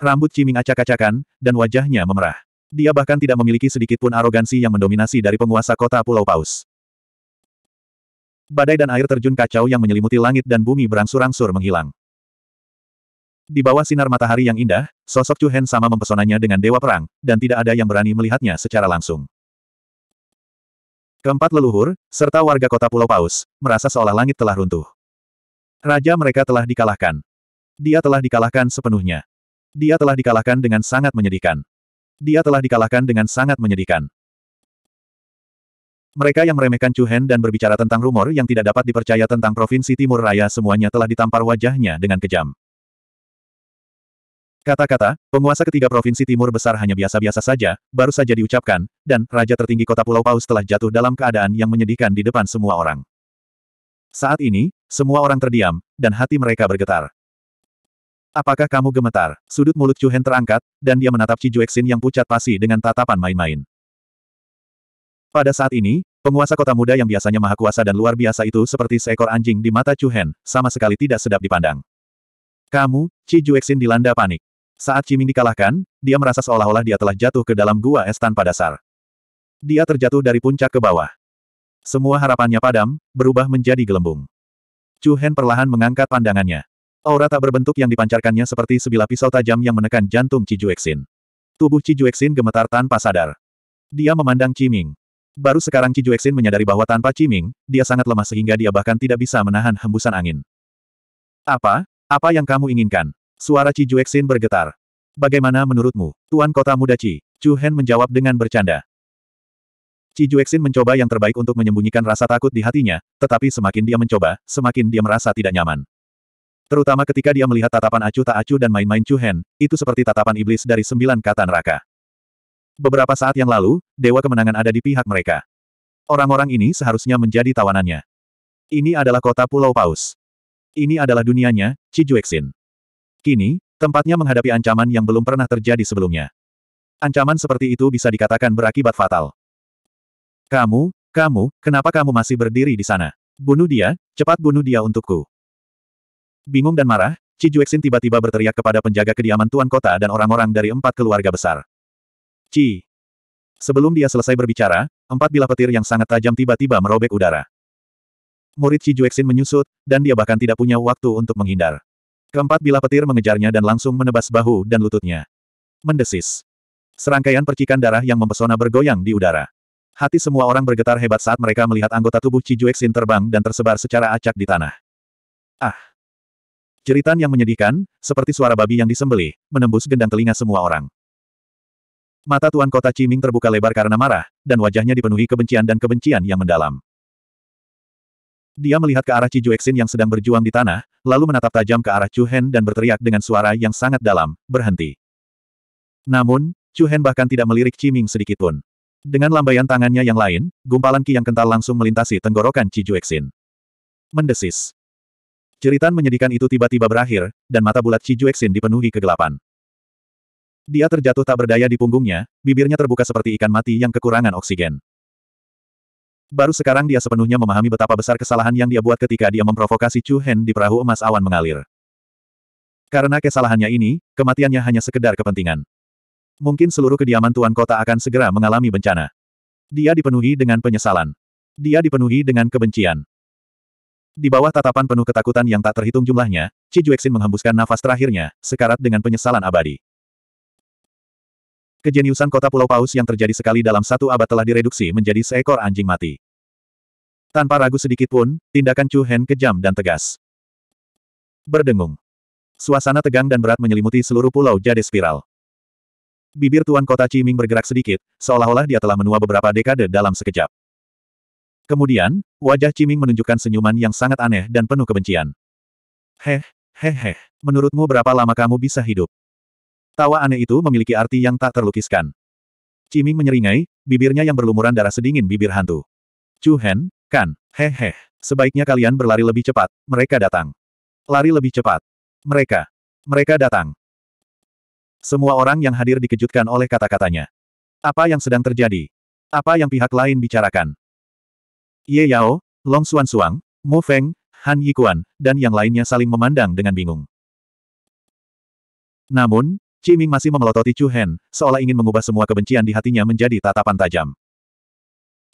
Rambut Ciming acak-acakan, dan wajahnya memerah. Dia bahkan tidak memiliki sedikit pun arogansi yang mendominasi dari penguasa kota Pulau Paus. Badai dan air terjun kacau yang menyelimuti langit dan bumi berangsur-angsur menghilang. Di bawah sinar matahari yang indah, sosok Chu Hen sama mempesonanya dengan dewa perang, dan tidak ada yang berani melihatnya secara langsung. Keempat leluhur, serta warga kota Pulau Paus, merasa seolah langit telah runtuh. Raja mereka telah dikalahkan. Dia telah dikalahkan sepenuhnya. Dia telah dikalahkan dengan sangat menyedihkan. Dia telah dikalahkan dengan sangat menyedihkan. Mereka yang meremehkan Chu Hen dan berbicara tentang rumor yang tidak dapat dipercaya tentang Provinsi Timur Raya semuanya telah ditampar wajahnya dengan kejam. Kata-kata, penguasa ketiga Provinsi Timur Besar hanya biasa-biasa saja, baru saja diucapkan, dan Raja Tertinggi Kota Pulau Paus telah jatuh dalam keadaan yang menyedihkan di depan semua orang. Saat ini, semua orang terdiam, dan hati mereka bergetar. Apakah kamu gemetar? Sudut mulut Chu Hen terangkat, dan dia menatap Ci Juexin yang pucat pasi dengan tatapan main-main. Pada saat ini, penguasa kota muda yang biasanya maha kuasa dan luar biasa itu seperti seekor anjing di mata Chu Hen, sama sekali tidak sedap dipandang. Kamu, Ci Juexin dilanda panik. Saat Ciming dikalahkan, dia merasa seolah-olah dia telah jatuh ke dalam gua es tanpa dasar. Dia terjatuh dari puncak ke bawah. Semua harapannya padam, berubah menjadi gelembung. Chu Hen perlahan mengangkat pandangannya. Aura tak berbentuk yang dipancarkannya seperti sebilah pisau tajam yang menekan jantung Ci Juexin. Tubuh Ci Juexin gemetar tanpa sadar. Dia memandang Ciming. Baru sekarang Juexin menyadari bahwa tanpa Ciming, dia sangat lemah sehingga dia bahkan tidak bisa menahan hembusan angin. Apa? Apa yang kamu inginkan? Suara Cijuexin bergetar. Bagaimana menurutmu, Tuan Kota Muda Ci? Chu Hen menjawab dengan bercanda. Cijuexin mencoba yang terbaik untuk menyembunyikan rasa takut di hatinya, tetapi semakin dia mencoba, semakin dia merasa tidak nyaman. Terutama ketika dia melihat tatapan acuh tak acuh dan main-main Chu Hen, itu seperti tatapan iblis dari sembilan kata neraka. Beberapa saat yang lalu, Dewa Kemenangan ada di pihak mereka. Orang-orang ini seharusnya menjadi tawanannya. Ini adalah kota Pulau Paus. Ini adalah dunianya, Cijuexin. Kini, tempatnya menghadapi ancaman yang belum pernah terjadi sebelumnya. Ancaman seperti itu bisa dikatakan berakibat fatal. Kamu, kamu, kenapa kamu masih berdiri di sana? Bunuh dia, cepat bunuh dia untukku. Bingung dan marah, Cijuexin tiba-tiba berteriak kepada penjaga kediaman Tuan Kota dan orang-orang dari empat keluarga besar. Ci. Sebelum dia selesai berbicara, empat bilah petir yang sangat tajam tiba-tiba merobek udara. Murid Ci Juexin menyusut, dan dia bahkan tidak punya waktu untuk menghindar. Keempat bilah petir mengejarnya dan langsung menebas bahu dan lututnya. Mendesis. Serangkaian percikan darah yang mempesona bergoyang di udara. Hati semua orang bergetar hebat saat mereka melihat anggota tubuh Ci Juexin terbang dan tersebar secara acak di tanah. Ah! Jeritan yang menyedihkan, seperti suara babi yang disembeli, menembus gendang telinga semua orang. Mata Tuan Kota Ciming terbuka lebar karena marah, dan wajahnya dipenuhi kebencian dan kebencian yang mendalam. Dia melihat ke arah Ci Juexin yang sedang berjuang di tanah, lalu menatap tajam ke arah Chu Hen dan berteriak dengan suara yang sangat dalam, berhenti. Namun, Chu Hen bahkan tidak melirik Ciming sedikitpun. Dengan lambaian tangannya yang lain, gumpalan ki yang kental langsung melintasi tenggorokan Ci Juexin. Mendesis. Ceritan menyedihkan itu tiba-tiba berakhir, dan mata bulat Ci Juexin dipenuhi kegelapan. Dia terjatuh tak berdaya di punggungnya, bibirnya terbuka seperti ikan mati yang kekurangan oksigen. Baru sekarang dia sepenuhnya memahami betapa besar kesalahan yang dia buat ketika dia memprovokasi Chu Hen di perahu emas awan mengalir. Karena kesalahannya ini, kematiannya hanya sekedar kepentingan. Mungkin seluruh kediaman tuan kota akan segera mengalami bencana. Dia dipenuhi dengan penyesalan. Dia dipenuhi dengan kebencian. Di bawah tatapan penuh ketakutan yang tak terhitung jumlahnya, Ci Juexin menghembuskan nafas terakhirnya, sekarat dengan penyesalan abadi. Kejeniusan kota Pulau Paus yang terjadi sekali dalam satu abad telah direduksi menjadi seekor anjing mati. Tanpa ragu sedikit pun, tindakan Chu Hen kejam dan tegas. Berdengung. Suasana tegang dan berat menyelimuti seluruh pulau jadi spiral. Bibir Tuan Kota Ciming bergerak sedikit, seolah-olah dia telah menua beberapa dekade dalam sekejap. Kemudian, wajah Ciming menunjukkan senyuman yang sangat aneh dan penuh kebencian. Heh, heh heh, menurutmu berapa lama kamu bisa hidup? Tawa aneh itu memiliki arti yang tak terlukiskan. Ciming menyeringai, bibirnya yang berlumuran darah sedingin bibir hantu. Chu Hen, kan, hehe, sebaiknya kalian berlari lebih cepat, mereka datang. Lari lebih cepat. Mereka. Mereka datang. Semua orang yang hadir dikejutkan oleh kata-katanya. Apa yang sedang terjadi? Apa yang pihak lain bicarakan? Ye Yao, Long Xuan Suang, Mu Feng, Han Yikuan, dan yang lainnya saling memandang dengan bingung. Namun, Chi Ming masih memelototi Chu Hen, seolah ingin mengubah semua kebencian di hatinya menjadi tatapan tajam.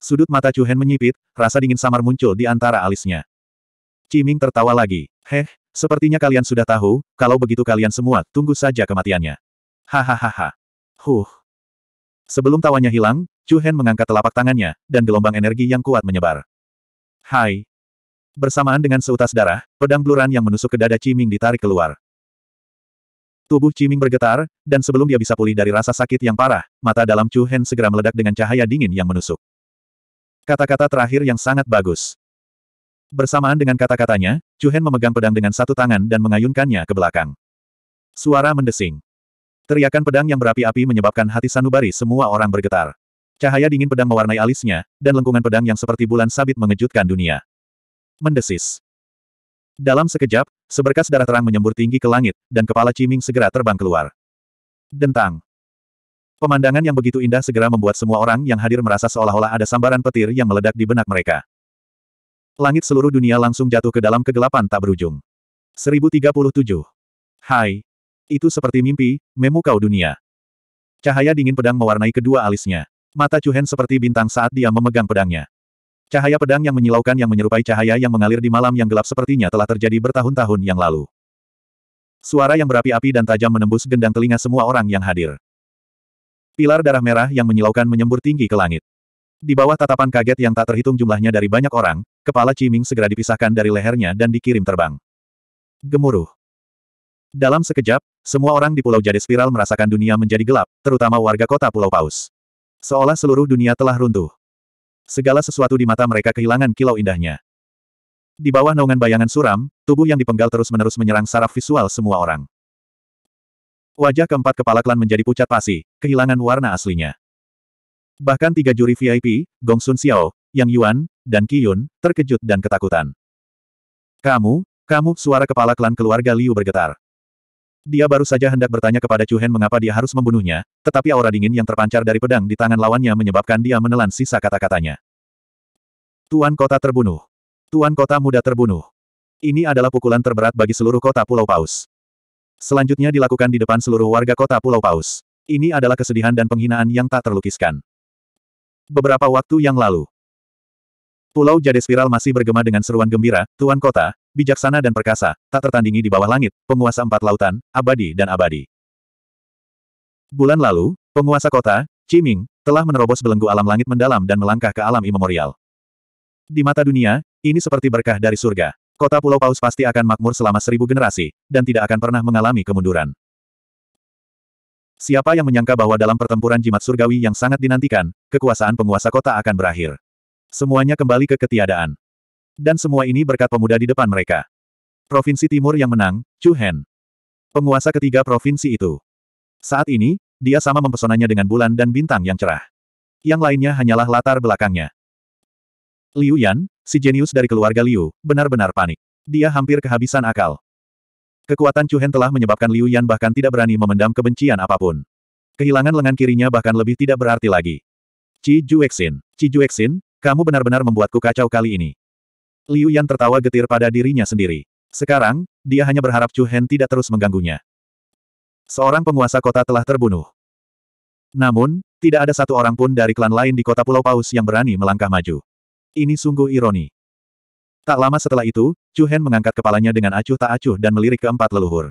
Sudut mata Chu Hen menyipit, rasa dingin samar muncul di antara alisnya. Chi Ming tertawa lagi. Heh, sepertinya kalian sudah tahu, kalau begitu kalian semua, tunggu saja kematiannya. Hahaha. Huh. Sebelum tawanya hilang, Chu Hen mengangkat telapak tangannya, dan gelombang energi yang kuat menyebar. Hai. Bersamaan dengan seutas darah, pedang bluran yang menusuk ke dada Chi Ming ditarik keluar. Tubuh Ciming bergetar, dan sebelum dia bisa pulih dari rasa sakit yang parah, mata dalam Chu Hen segera meledak dengan cahaya dingin yang menusuk. Kata-kata terakhir yang sangat bagus. Bersamaan dengan kata-katanya, Chu Hen memegang pedang dengan satu tangan dan mengayunkannya ke belakang. Suara mendesing. Teriakan pedang yang berapi-api menyebabkan hati sanubari semua orang bergetar. Cahaya dingin pedang mewarnai alisnya, dan lengkungan pedang yang seperti bulan sabit mengejutkan dunia. Mendesis. Dalam sekejap, seberkas darah terang menyembur tinggi ke langit, dan kepala Ciming segera terbang keluar. Dentang. Pemandangan yang begitu indah segera membuat semua orang yang hadir merasa seolah-olah ada sambaran petir yang meledak di benak mereka. Langit seluruh dunia langsung jatuh ke dalam kegelapan tak berujung. 1037. Hai. Itu seperti mimpi, memukau dunia. Cahaya dingin pedang mewarnai kedua alisnya. Mata Chuhen seperti bintang saat dia memegang pedangnya. Cahaya pedang yang menyilaukan yang menyerupai cahaya yang mengalir di malam yang gelap sepertinya telah terjadi bertahun-tahun yang lalu. Suara yang berapi-api dan tajam menembus gendang telinga semua orang yang hadir. Pilar darah merah yang menyilaukan menyembur tinggi ke langit. Di bawah tatapan kaget yang tak terhitung jumlahnya dari banyak orang, kepala Ciming segera dipisahkan dari lehernya dan dikirim terbang. Gemuruh. Dalam sekejap, semua orang di Pulau Jade Spiral merasakan dunia menjadi gelap, terutama warga kota Pulau Paus. Seolah seluruh dunia telah runtuh. Segala sesuatu di mata mereka kehilangan kilau indahnya. Di bawah naungan bayangan suram, tubuh yang dipenggal terus-menerus menyerang saraf visual semua orang. Wajah keempat kepala klan menjadi pucat pasi, kehilangan warna aslinya. Bahkan tiga juri VIP, Gong Sun Xiao, Yang Yuan, dan Qi Yun, terkejut dan ketakutan. Kamu, kamu, suara kepala klan keluarga Liu bergetar. Dia baru saja hendak bertanya kepada Chu Hen mengapa dia harus membunuhnya, tetapi aura dingin yang terpancar dari pedang di tangan lawannya menyebabkan dia menelan sisa kata-katanya. Tuan kota terbunuh. Tuan kota muda terbunuh. Ini adalah pukulan terberat bagi seluruh kota Pulau Paus. Selanjutnya dilakukan di depan seluruh warga kota Pulau Paus. Ini adalah kesedihan dan penghinaan yang tak terlukiskan. Beberapa waktu yang lalu, Pulau Jade Spiral masih bergema dengan seruan gembira, Tuan Kota, bijaksana dan perkasa, tak tertandingi di bawah langit, penguasa empat lautan, abadi dan abadi. Bulan lalu, penguasa kota, Ciming, telah menerobos belenggu alam langit mendalam dan melangkah ke alam imemorial. Di mata dunia, ini seperti berkah dari surga. Kota Pulau Paus pasti akan makmur selama seribu generasi, dan tidak akan pernah mengalami kemunduran. Siapa yang menyangka bahwa dalam pertempuran jimat surgawi yang sangat dinantikan, kekuasaan penguasa kota akan berakhir. Semuanya kembali ke ketiadaan dan semua ini berkat pemuda di depan mereka. Provinsi Timur yang menang, Chu Hen. Penguasa ketiga provinsi itu. Saat ini, dia sama mempesonanya dengan bulan dan bintang yang cerah. Yang lainnya hanyalah latar belakangnya. Liu Yan, si jenius dari keluarga Liu, benar-benar panik. Dia hampir kehabisan akal. Kekuatan Chu Hen telah menyebabkan Liu Yan bahkan tidak berani memendam kebencian apapun. Kehilangan lengan kirinya bahkan lebih tidak berarti lagi. Ci Juexin, Ci Juexin, kamu benar-benar membuatku kacau kali ini. Liu Yan tertawa getir pada dirinya sendiri. Sekarang, dia hanya berharap Chu Hen tidak terus mengganggunya. Seorang penguasa kota telah terbunuh. Namun, tidak ada satu orang pun dari klan lain di kota Pulau Paus yang berani melangkah maju. Ini sungguh ironi. Tak lama setelah itu, Chu Hen mengangkat kepalanya dengan acuh tak acuh dan melirik keempat leluhur.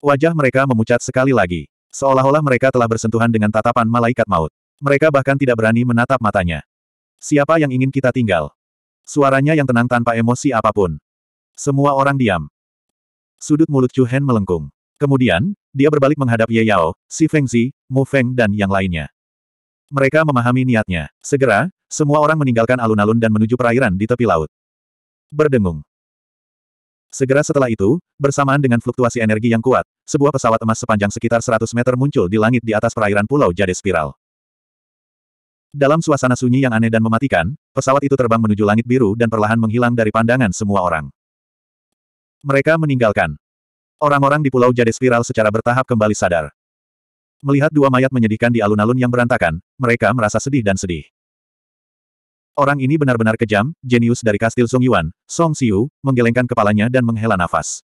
Wajah mereka memucat sekali lagi. Seolah-olah mereka telah bersentuhan dengan tatapan malaikat maut. Mereka bahkan tidak berani menatap matanya. Siapa yang ingin kita tinggal? Suaranya yang tenang tanpa emosi apapun. Semua orang diam. Sudut mulut Chu Hen melengkung. Kemudian, dia berbalik menghadap Ye Yao, Si Feng Zi, Mu Feng dan yang lainnya. Mereka memahami niatnya. Segera, semua orang meninggalkan alun-alun dan menuju perairan di tepi laut. Berdengung. Segera setelah itu, bersamaan dengan fluktuasi energi yang kuat, sebuah pesawat emas sepanjang sekitar 100 meter muncul di langit di atas perairan Pulau Jade Spiral. Dalam suasana sunyi yang aneh dan mematikan, pesawat itu terbang menuju langit biru dan perlahan menghilang dari pandangan semua orang. Mereka meninggalkan. Orang-orang di Pulau Jade Spiral secara bertahap kembali sadar. Melihat dua mayat menyedihkan di alun-alun yang berantakan, mereka merasa sedih dan sedih. Orang ini benar-benar kejam, jenius dari kastil Song Yuan, Song Xiu, menggelengkan kepalanya dan menghela nafas.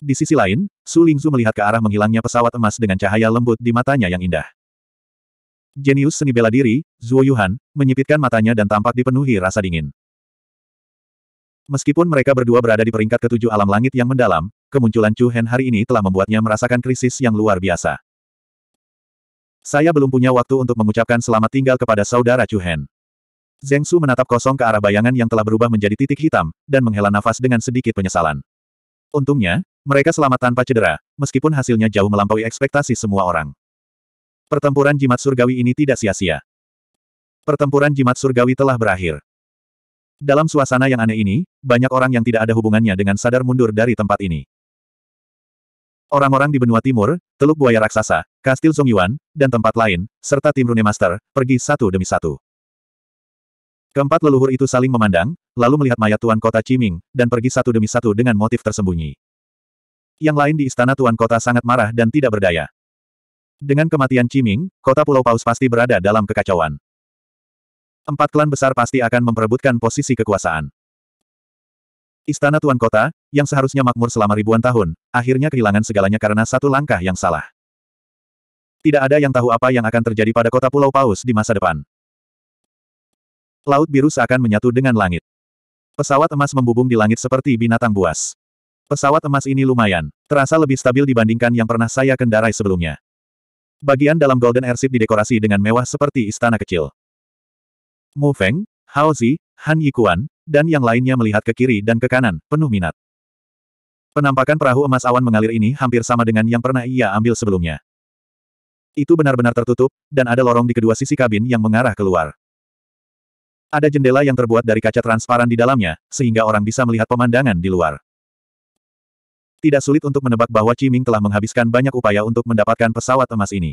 Di sisi lain, Su Lingzu melihat ke arah menghilangnya pesawat emas dengan cahaya lembut di matanya yang indah. Jenius seni bela diri, Zuo Yuhan, menyipitkan matanya dan tampak dipenuhi rasa dingin. Meskipun mereka berdua berada di peringkat ketujuh alam langit yang mendalam, kemunculan Chu Hen hari ini telah membuatnya merasakan krisis yang luar biasa. Saya belum punya waktu untuk mengucapkan selamat tinggal kepada saudara Chu Hen. Zeng Su menatap kosong ke arah bayangan yang telah berubah menjadi titik hitam, dan menghela nafas dengan sedikit penyesalan. Untungnya, mereka selamat tanpa cedera, meskipun hasilnya jauh melampaui ekspektasi semua orang. Pertempuran jimat surgawi ini tidak sia-sia. Pertempuran jimat surgawi telah berakhir. Dalam suasana yang aneh ini, banyak orang yang tidak ada hubungannya dengan sadar mundur dari tempat ini. Orang-orang di benua timur, Teluk Buaya Raksasa, Kastil Zongyuan, dan tempat lain, serta tim Rune Master, pergi satu demi satu. Keempat leluhur itu saling memandang, lalu melihat mayat Tuan Kota Ciming, dan pergi satu demi satu dengan motif tersembunyi. Yang lain di istana Tuan Kota sangat marah dan tidak berdaya. Dengan kematian Ciming, kota Pulau Paus pasti berada dalam kekacauan. Empat klan besar pasti akan memperebutkan posisi kekuasaan. Istana Tuan Kota, yang seharusnya makmur selama ribuan tahun, akhirnya kehilangan segalanya karena satu langkah yang salah. Tidak ada yang tahu apa yang akan terjadi pada kota Pulau Paus di masa depan. Laut biru seakan menyatu dengan langit. Pesawat emas membubung di langit seperti binatang buas. Pesawat emas ini lumayan, terasa lebih stabil dibandingkan yang pernah saya kendarai sebelumnya. Bagian dalam Golden Airship didekorasi dengan mewah seperti istana kecil. Mu Feng, Hao Zi, Han Yikuan, dan yang lainnya melihat ke kiri dan ke kanan, penuh minat. Penampakan perahu emas awan mengalir ini hampir sama dengan yang pernah ia ambil sebelumnya. Itu benar-benar tertutup, dan ada lorong di kedua sisi kabin yang mengarah keluar. Ada jendela yang terbuat dari kaca transparan di dalamnya, sehingga orang bisa melihat pemandangan di luar. Tidak sulit untuk menebak bahwa Ciming telah menghabiskan banyak upaya untuk mendapatkan pesawat emas ini.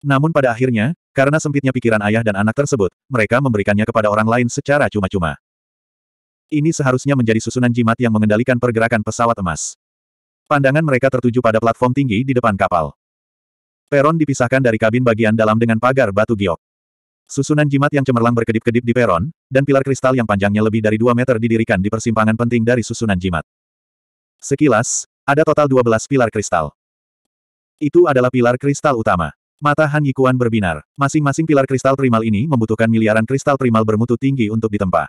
Namun pada akhirnya, karena sempitnya pikiran ayah dan anak tersebut, mereka memberikannya kepada orang lain secara cuma-cuma. Ini seharusnya menjadi susunan jimat yang mengendalikan pergerakan pesawat emas. Pandangan mereka tertuju pada platform tinggi di depan kapal. Peron dipisahkan dari kabin bagian dalam dengan pagar batu giok. Susunan jimat yang cemerlang berkedip-kedip di peron, dan pilar kristal yang panjangnya lebih dari 2 meter didirikan di persimpangan penting dari susunan jimat. Sekilas, ada total 12 pilar kristal. Itu adalah pilar kristal utama. Mata Han Yikuan berbinar. Masing-masing pilar kristal primal ini membutuhkan miliaran kristal primal bermutu tinggi untuk ditempa.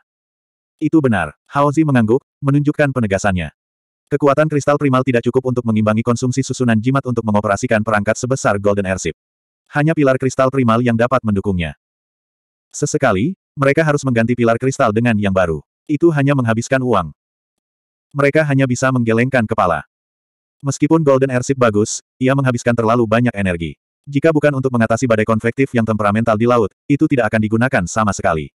Itu benar. Haozi mengangguk, menunjukkan penegasannya. Kekuatan kristal primal tidak cukup untuk mengimbangi konsumsi susunan jimat untuk mengoperasikan perangkat sebesar Golden Airship. Hanya pilar kristal primal yang dapat mendukungnya. Sesekali, mereka harus mengganti pilar kristal dengan yang baru. Itu hanya menghabiskan uang mereka hanya bisa menggelengkan kepala. Meskipun Golden Airship bagus, ia menghabiskan terlalu banyak energi. Jika bukan untuk mengatasi badai konvektif yang temperamental di laut, itu tidak akan digunakan sama sekali.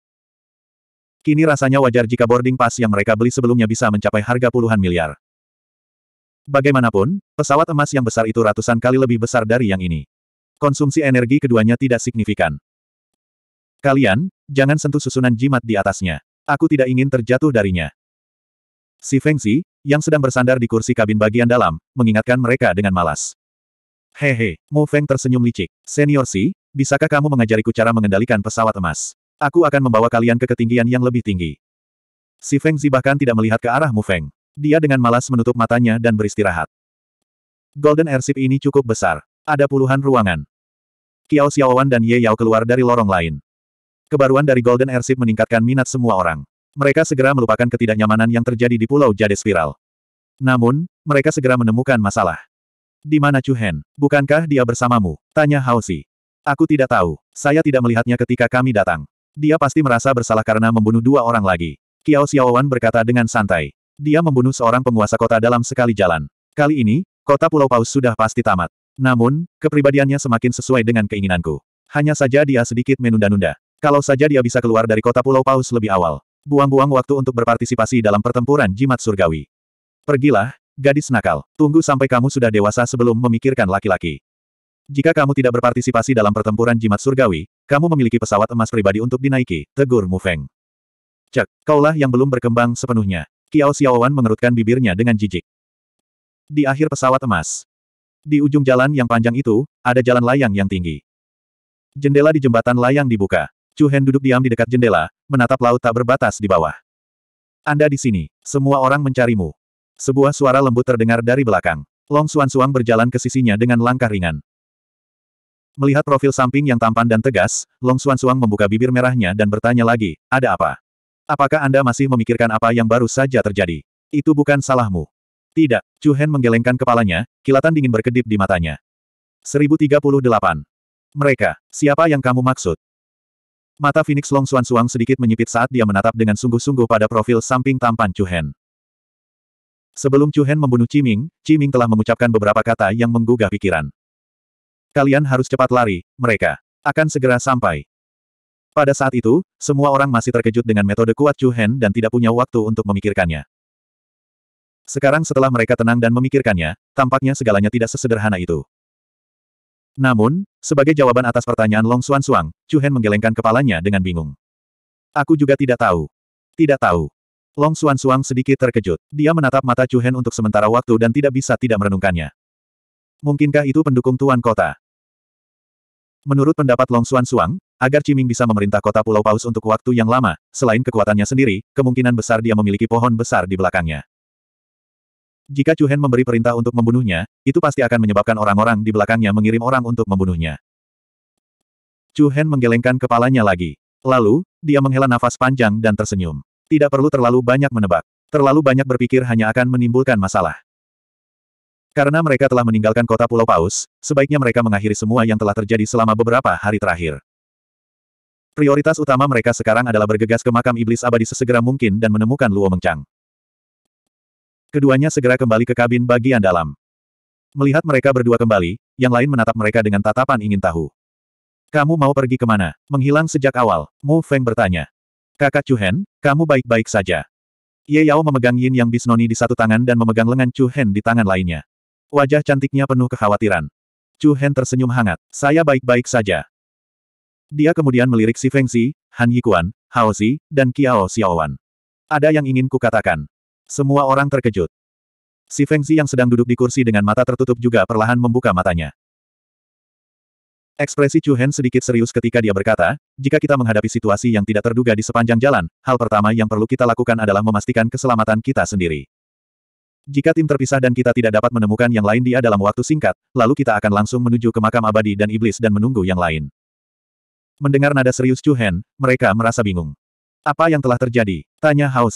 Kini rasanya wajar jika boarding pass yang mereka beli sebelumnya bisa mencapai harga puluhan miliar. Bagaimanapun, pesawat emas yang besar itu ratusan kali lebih besar dari yang ini. Konsumsi energi keduanya tidak signifikan. Kalian, jangan sentuh susunan jimat di atasnya. Aku tidak ingin terjatuh darinya. Si Feng yang sedang bersandar di kursi kabin bagian dalam, mengingatkan mereka dengan malas. Hehe, he, Mo Feng tersenyum licik. Senior Si, bisakah kamu mengajariku cara mengendalikan pesawat emas? Aku akan membawa kalian ke ketinggian yang lebih tinggi. Si Feng Zi bahkan tidak melihat ke arah Mu Feng. Dia dengan malas menutup matanya dan beristirahat. Golden Airship ini cukup besar. Ada puluhan ruangan. Kiao Xiaowan dan Ye Yao keluar dari lorong lain. Kebaruan dari Golden Airship meningkatkan minat semua orang. Mereka segera melupakan ketidaknyamanan yang terjadi di Pulau Jade Spiral. Namun, mereka segera menemukan masalah. Di mana Chu Hen? Bukankah dia bersamamu? Tanya Haosi. Aku tidak tahu. Saya tidak melihatnya ketika kami datang. Dia pasti merasa bersalah karena membunuh dua orang lagi. Kiao Xiaowan berkata dengan santai. Dia membunuh seorang penguasa kota dalam sekali jalan. Kali ini, kota Pulau Paus sudah pasti tamat. Namun, kepribadiannya semakin sesuai dengan keinginanku. Hanya saja dia sedikit menunda-nunda. Kalau saja dia bisa keluar dari kota Pulau Paus lebih awal buang-buang waktu untuk berpartisipasi dalam pertempuran jimat surgawi. Pergilah, gadis nakal. Tunggu sampai kamu sudah dewasa sebelum memikirkan laki-laki. Jika kamu tidak berpartisipasi dalam pertempuran jimat surgawi, kamu memiliki pesawat emas pribadi untuk dinaiki, tegur Mu Feng. Cek, kaulah yang belum berkembang sepenuhnya. Kiao Xiaowan mengerutkan bibirnya dengan jijik. Di akhir pesawat emas. Di ujung jalan yang panjang itu, ada jalan layang yang tinggi. Jendela di jembatan layang dibuka. Chu Hen duduk diam di dekat jendela, menatap laut tak berbatas di bawah. Anda di sini, semua orang mencarimu. Sebuah suara lembut terdengar dari belakang. Long Suan Suang berjalan ke sisinya dengan langkah ringan. Melihat profil samping yang tampan dan tegas, Long Suan Suang membuka bibir merahnya dan bertanya lagi, ada apa? Apakah Anda masih memikirkan apa yang baru saja terjadi? Itu bukan salahmu. Tidak, Chu Hen menggelengkan kepalanya, kilatan dingin berkedip di matanya. 1038. Mereka, siapa yang kamu maksud? Mata Phoenix Long Suan Suang sedikit menyipit saat dia menatap dengan sungguh-sungguh pada profil samping tampan Chu Hen. Sebelum Chu Hen membunuh Ciming, Ciming telah mengucapkan beberapa kata yang menggugah pikiran. Kalian harus cepat lari, mereka akan segera sampai. Pada saat itu, semua orang masih terkejut dengan metode kuat Chu Hen dan tidak punya waktu untuk memikirkannya. Sekarang setelah mereka tenang dan memikirkannya, tampaknya segalanya tidak sesederhana itu. Namun, sebagai jawaban atas pertanyaan Long Suan Suang, Chu Hen menggelengkan kepalanya dengan bingung. Aku juga tidak tahu. Tidak tahu. Long Suan Suang sedikit terkejut. Dia menatap mata Chu Hen untuk sementara waktu dan tidak bisa tidak merenungkannya. Mungkinkah itu pendukung Tuan Kota? Menurut pendapat Long Suan Suang, agar Ciming bisa memerintah kota Pulau Paus untuk waktu yang lama, selain kekuatannya sendiri, kemungkinan besar dia memiliki pohon besar di belakangnya. Jika Chu Hen memberi perintah untuk membunuhnya, itu pasti akan menyebabkan orang-orang di belakangnya mengirim orang untuk membunuhnya. Chu Hen menggelengkan kepalanya lagi. Lalu, dia menghela nafas panjang dan tersenyum. Tidak perlu terlalu banyak menebak. Terlalu banyak berpikir hanya akan menimbulkan masalah. Karena mereka telah meninggalkan kota Pulau Paus, sebaiknya mereka mengakhiri semua yang telah terjadi selama beberapa hari terakhir. Prioritas utama mereka sekarang adalah bergegas ke makam iblis abadi sesegera mungkin dan menemukan Luo Mengchang. Keduanya segera kembali ke kabin bagian dalam. Melihat mereka berdua kembali, yang lain menatap mereka dengan tatapan ingin tahu. Kamu mau pergi kemana? Menghilang sejak awal, Mu Feng bertanya. Kakak Chu Hen, kamu baik-baik saja. Ye Yao memegang Yin Yang Bisnoni di satu tangan dan memegang lengan Chu Hen di tangan lainnya. Wajah cantiknya penuh kekhawatiran. Chu Hen tersenyum hangat. Saya baik-baik saja. Dia kemudian melirik si Feng Si, Han Yikuan, Hao Zi, dan Qiao Xiaowan. Ada yang ingin kukatakan. Semua orang terkejut. Si Zi yang sedang duduk di kursi dengan mata tertutup juga perlahan membuka matanya. Ekspresi Chu Hen sedikit serius ketika dia berkata, jika kita menghadapi situasi yang tidak terduga di sepanjang jalan, hal pertama yang perlu kita lakukan adalah memastikan keselamatan kita sendiri. Jika tim terpisah dan kita tidak dapat menemukan yang lain dia dalam waktu singkat, lalu kita akan langsung menuju ke makam abadi dan iblis dan menunggu yang lain. Mendengar nada serius Chu Hen, mereka merasa bingung. Apa yang telah terjadi? Tanya Hao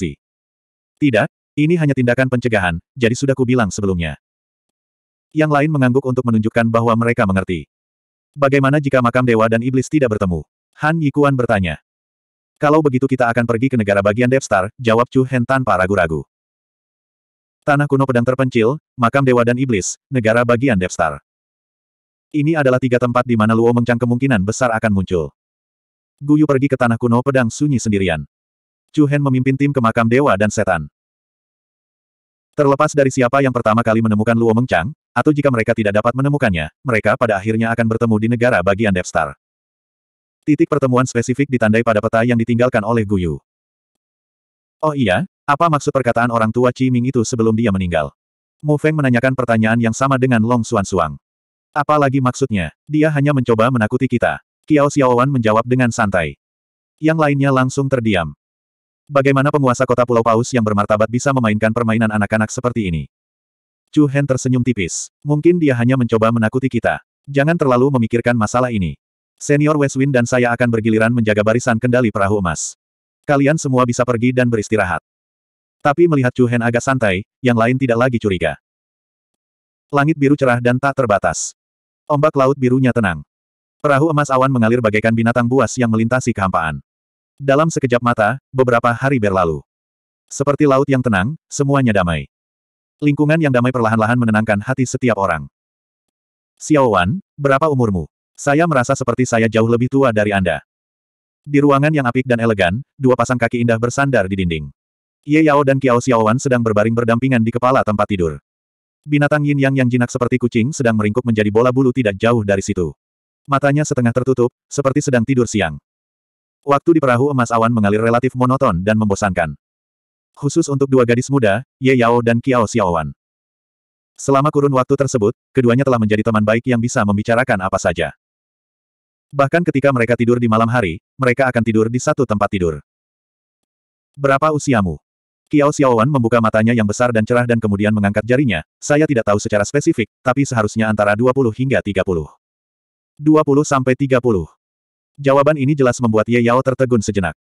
Tidak, ini hanya tindakan pencegahan, jadi sudah kubilang sebelumnya. Yang lain mengangguk untuk menunjukkan bahwa mereka mengerti. Bagaimana jika makam dewa dan iblis tidak bertemu? Han Yikuan bertanya. Kalau begitu kita akan pergi ke negara bagian Devstar, jawab Chu Hen tanpa ragu-ragu. Tanah kuno pedang terpencil, makam dewa dan iblis, negara bagian Devstar. Ini adalah tiga tempat di mana Luo Mengcang kemungkinan besar akan muncul. Guyu pergi ke tanah kuno pedang sunyi sendirian. Chu Hen memimpin tim ke makam dewa dan setan. Terlepas dari siapa yang pertama kali menemukan Luo Mengchang, atau jika mereka tidak dapat menemukannya, mereka pada akhirnya akan bertemu di negara bagian Devstar. Titik pertemuan spesifik ditandai pada peta yang ditinggalkan oleh Guyu. Oh iya, apa maksud perkataan orang tua Qi Ming itu sebelum dia meninggal? Mu Feng menanyakan pertanyaan yang sama dengan Long Xuan Suang. Apalagi maksudnya, dia hanya mencoba menakuti kita. Kiao Xiaowan menjawab dengan santai. Yang lainnya langsung terdiam. Bagaimana penguasa kota Pulau Paus yang bermartabat bisa memainkan permainan anak-anak seperti ini? Chu Hen tersenyum tipis. Mungkin dia hanya mencoba menakuti kita. Jangan terlalu memikirkan masalah ini. Senior Westwind dan saya akan bergiliran menjaga barisan kendali perahu emas. Kalian semua bisa pergi dan beristirahat. Tapi melihat Chu Hen agak santai, yang lain tidak lagi curiga. Langit biru cerah dan tak terbatas. Ombak laut birunya tenang. Perahu emas awan mengalir bagaikan binatang buas yang melintasi kehampaan. Dalam sekejap mata, beberapa hari berlalu. Seperti laut yang tenang, semuanya damai. Lingkungan yang damai perlahan-lahan menenangkan hati setiap orang. Xiao Wan, berapa umurmu? Saya merasa seperti saya jauh lebih tua dari Anda. Di ruangan yang apik dan elegan, dua pasang kaki indah bersandar di dinding. Ye Yao dan Qiao Wan sedang berbaring berdampingan di kepala tempat tidur. Binatang yin yang yang jinak seperti kucing sedang meringkuk menjadi bola bulu tidak jauh dari situ. Matanya setengah tertutup, seperti sedang tidur siang. Waktu di perahu emas awan mengalir relatif monoton dan membosankan. Khusus untuk dua gadis muda, Ye Yao dan Kiao Xiaowan. Selama kurun waktu tersebut, keduanya telah menjadi teman baik yang bisa membicarakan apa saja. Bahkan ketika mereka tidur di malam hari, mereka akan tidur di satu tempat tidur. Berapa usiamu? Kiao Xiaowan membuka matanya yang besar dan cerah dan kemudian mengangkat jarinya, saya tidak tahu secara spesifik, tapi seharusnya antara 20 hingga 30. 20 sampai 30. Jawaban ini jelas membuat Ye Yao tertegun sejenak.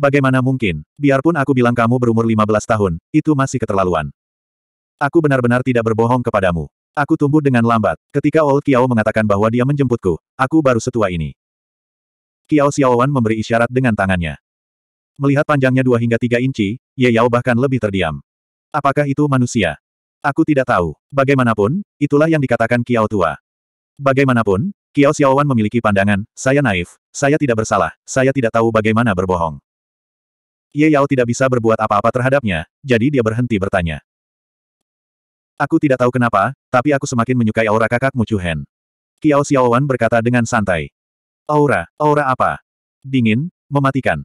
Bagaimana mungkin, biarpun aku bilang kamu berumur 15 tahun, itu masih keterlaluan. Aku benar-benar tidak berbohong kepadamu. Aku tumbuh dengan lambat, ketika Old Kiao mengatakan bahwa dia menjemputku, aku baru setua ini. Kiao Xiaowan memberi isyarat dengan tangannya. Melihat panjangnya dua hingga tiga inci, Ye Yao bahkan lebih terdiam. Apakah itu manusia? Aku tidak tahu. Bagaimanapun, itulah yang dikatakan Kiao tua. Bagaimanapun, Kiao Xiaowan memiliki pandangan, saya naif, saya tidak bersalah, saya tidak tahu bagaimana berbohong. Ye Yao tidak bisa berbuat apa-apa terhadapnya, jadi dia berhenti bertanya. Aku tidak tahu kenapa, tapi aku semakin menyukai aura kakakmu Chu Hen. Kiao Xiaowan berkata dengan santai. Aura, aura apa? Dingin, mematikan.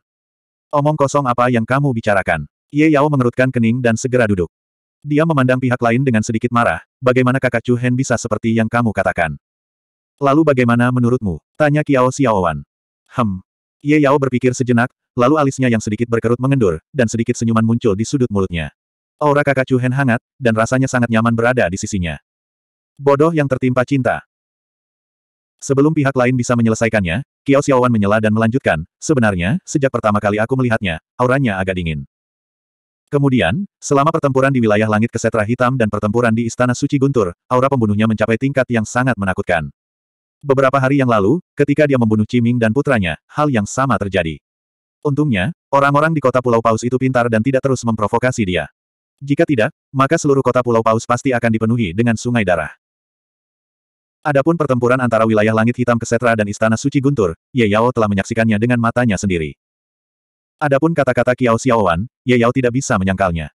Omong kosong apa yang kamu bicarakan? Ye Yao mengerutkan kening dan segera duduk. Dia memandang pihak lain dengan sedikit marah, bagaimana kakak Chu Hen bisa seperti yang kamu katakan. Lalu bagaimana menurutmu? Tanya Kiao Xiaowan. Hem. Ye Yao berpikir sejenak, lalu alisnya yang sedikit berkerut mengendur, dan sedikit senyuman muncul di sudut mulutnya. Aura kakak Chu Hen hangat, dan rasanya sangat nyaman berada di sisinya. Bodoh yang tertimpa cinta. Sebelum pihak lain bisa menyelesaikannya, Kiao Xiaowan menyela dan melanjutkan, sebenarnya, sejak pertama kali aku melihatnya, auranya agak dingin. Kemudian, selama pertempuran di wilayah langit kesetra hitam dan pertempuran di Istana Suci Guntur, aura pembunuhnya mencapai tingkat yang sangat menakutkan. Beberapa hari yang lalu, ketika dia membunuh Ciming dan putranya, hal yang sama terjadi. Untungnya, orang-orang di kota Pulau Paus itu pintar dan tidak terus memprovokasi dia. Jika tidak, maka seluruh kota Pulau Paus pasti akan dipenuhi dengan sungai darah. Adapun pertempuran antara wilayah langit hitam Kesetra dan Istana Suci Guntur, Ye Yao telah menyaksikannya dengan matanya sendiri. Adapun kata-kata Kiao Xiaowan, Ye Yao tidak bisa menyangkalnya.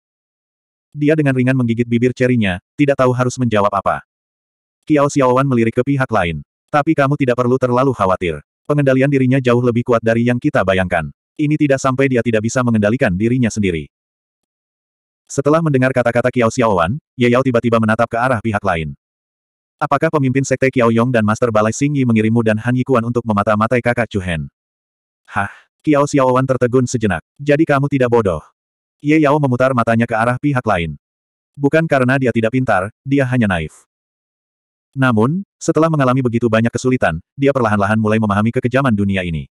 Dia dengan ringan menggigit bibir cerinya, tidak tahu harus menjawab apa. Kiao Xiaowan melirik ke pihak lain. Tapi kamu tidak perlu terlalu khawatir. Pengendalian dirinya jauh lebih kuat dari yang kita bayangkan. Ini tidak sampai dia tidak bisa mengendalikan dirinya sendiri. Setelah mendengar kata-kata Kiao Xiaowan, Ye Yao tiba-tiba menatap ke arah pihak lain. Apakah pemimpin sekte Kiao Yong dan Master Balai Xing Yi mengirimu dan Han Yikuan untuk memata-matai kakak Chu Hen? Hah? Kiao Xiaowan tertegun sejenak. Jadi kamu tidak bodoh. Ye Yao memutar matanya ke arah pihak lain. Bukan karena dia tidak pintar, dia hanya naif. Namun, setelah mengalami begitu banyak kesulitan, dia perlahan-lahan mulai memahami kekejaman dunia ini.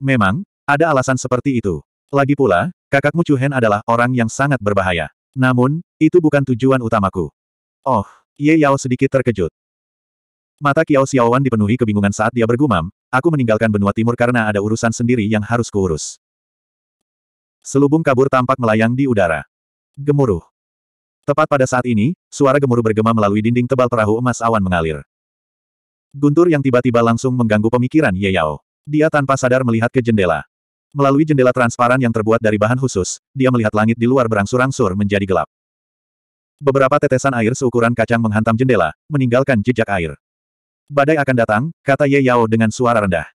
Memang, ada alasan seperti itu. Lagi pula, kakakmu Chu Hen adalah orang yang sangat berbahaya. Namun, itu bukan tujuan utamaku. Oh, Ye Yao sedikit terkejut. Mata Kiao Xiaowan dipenuhi kebingungan saat dia bergumam, aku meninggalkan benua timur karena ada urusan sendiri yang harus kuurus. Selubung kabur tampak melayang di udara. Gemuruh. Tepat pada saat ini, suara gemuruh bergema melalui dinding tebal perahu emas awan mengalir. Guntur yang tiba-tiba langsung mengganggu pemikiran Ye Yao. Dia tanpa sadar melihat ke jendela. Melalui jendela transparan yang terbuat dari bahan khusus, dia melihat langit di luar berangsur-angsur menjadi gelap. Beberapa tetesan air seukuran kacang menghantam jendela, meninggalkan jejak air. Badai akan datang, kata Ye Yao dengan suara rendah.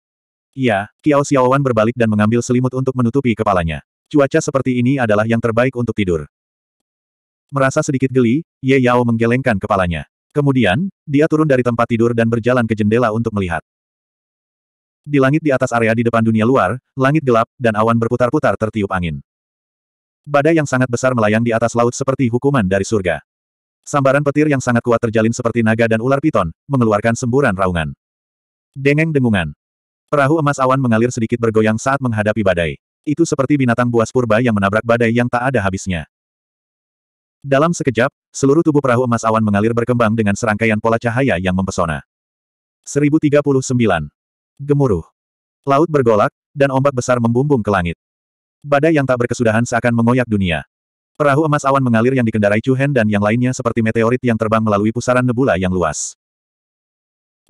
Iya, Kiao Xiaowan berbalik dan mengambil selimut untuk menutupi kepalanya. Cuaca seperti ini adalah yang terbaik untuk tidur. Merasa sedikit geli, Ye Yao menggelengkan kepalanya. Kemudian, dia turun dari tempat tidur dan berjalan ke jendela untuk melihat. Di langit di atas area di depan dunia luar, langit gelap, dan awan berputar-putar tertiup angin. Badai yang sangat besar melayang di atas laut seperti hukuman dari surga. Sambaran petir yang sangat kuat terjalin seperti naga dan ular piton, mengeluarkan semburan raungan. Dengeng dengungan. Perahu emas awan mengalir sedikit bergoyang saat menghadapi badai. Itu seperti binatang buas purba yang menabrak badai yang tak ada habisnya. Dalam sekejap, seluruh tubuh perahu emas awan mengalir berkembang dengan serangkaian pola cahaya yang mempesona. 1039. Gemuruh. Laut bergolak, dan ombak besar membumbung ke langit. Badai yang tak berkesudahan seakan mengoyak dunia. Perahu emas awan mengalir yang dikendarai Chu Hen dan yang lainnya seperti meteorit yang terbang melalui pusaran nebula yang luas.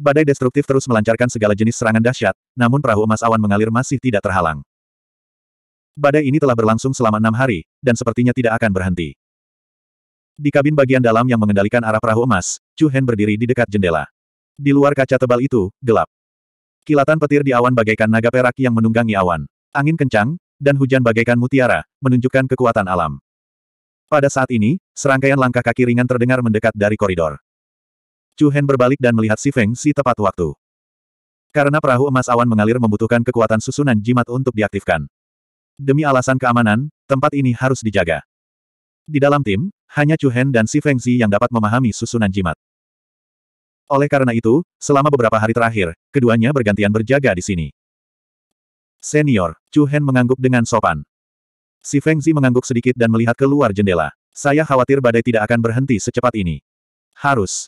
Badai destruktif terus melancarkan segala jenis serangan dahsyat, namun perahu emas awan mengalir masih tidak terhalang. Badai ini telah berlangsung selama enam hari, dan sepertinya tidak akan berhenti. Di kabin bagian dalam yang mengendalikan arah perahu emas, Chu Hen berdiri di dekat jendela. Di luar kaca tebal itu, gelap. Kilatan petir di awan bagaikan naga perak yang menunggangi awan. Angin kencang, dan hujan bagaikan mutiara, menunjukkan kekuatan alam. Pada saat ini, serangkaian langkah kaki ringan terdengar mendekat dari koridor. Chu Hen berbalik dan melihat Si Feng Si tepat waktu. Karena perahu emas awan mengalir membutuhkan kekuatan susunan jimat untuk diaktifkan. Demi alasan keamanan, tempat ini harus dijaga. Di dalam tim, hanya Chu Hen dan Si Feng Zi yang dapat memahami susunan jimat. Oleh karena itu, selama beberapa hari terakhir, keduanya bergantian berjaga di sini. Senior, Chu Hen mengangguk dengan sopan. Si Feng Zi mengangguk sedikit dan melihat keluar jendela. Saya khawatir badai tidak akan berhenti secepat ini. Harus.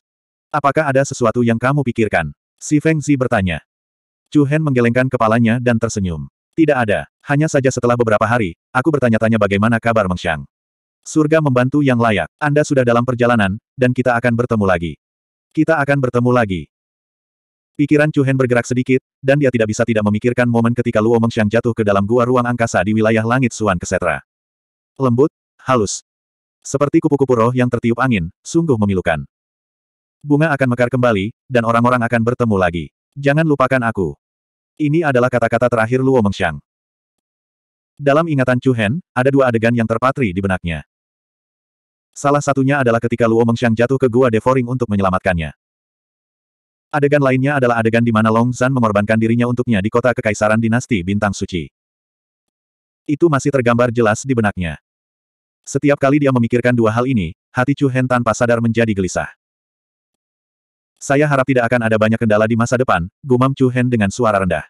Apakah ada sesuatu yang kamu pikirkan? Si Feng Zi bertanya. Chu Hen menggelengkan kepalanya dan tersenyum. Tidak ada, hanya saja setelah beberapa hari, aku bertanya-tanya bagaimana kabar Mengsyang. Surga membantu yang layak. Anda sudah dalam perjalanan, dan kita akan bertemu lagi. Kita akan bertemu lagi. Pikiran Chuhen bergerak sedikit, dan dia tidak bisa tidak memikirkan momen ketika Luo Mengxiang jatuh ke dalam gua ruang angkasa di wilayah langit Suan Kesetra. Lembut, halus. Seperti kupu-kupu roh yang tertiup angin, sungguh memilukan. Bunga akan mekar kembali, dan orang-orang akan bertemu lagi. Jangan lupakan aku. Ini adalah kata-kata terakhir Luo Mengxiang. Dalam ingatan Chuhen ada dua adegan yang terpatri di benaknya. Salah satunya adalah ketika Luo Mengxiang jatuh ke gua Devoring untuk menyelamatkannya. Adegan lainnya adalah adegan di mana Long Zan mengorbankan dirinya untuknya di kota kekaisaran dinasti Bintang Suci. Itu masih tergambar jelas di benaknya. Setiap kali dia memikirkan dua hal ini, hati Chu Hen tanpa sadar menjadi gelisah. Saya harap tidak akan ada banyak kendala di masa depan, gumam Chu Hen dengan suara rendah.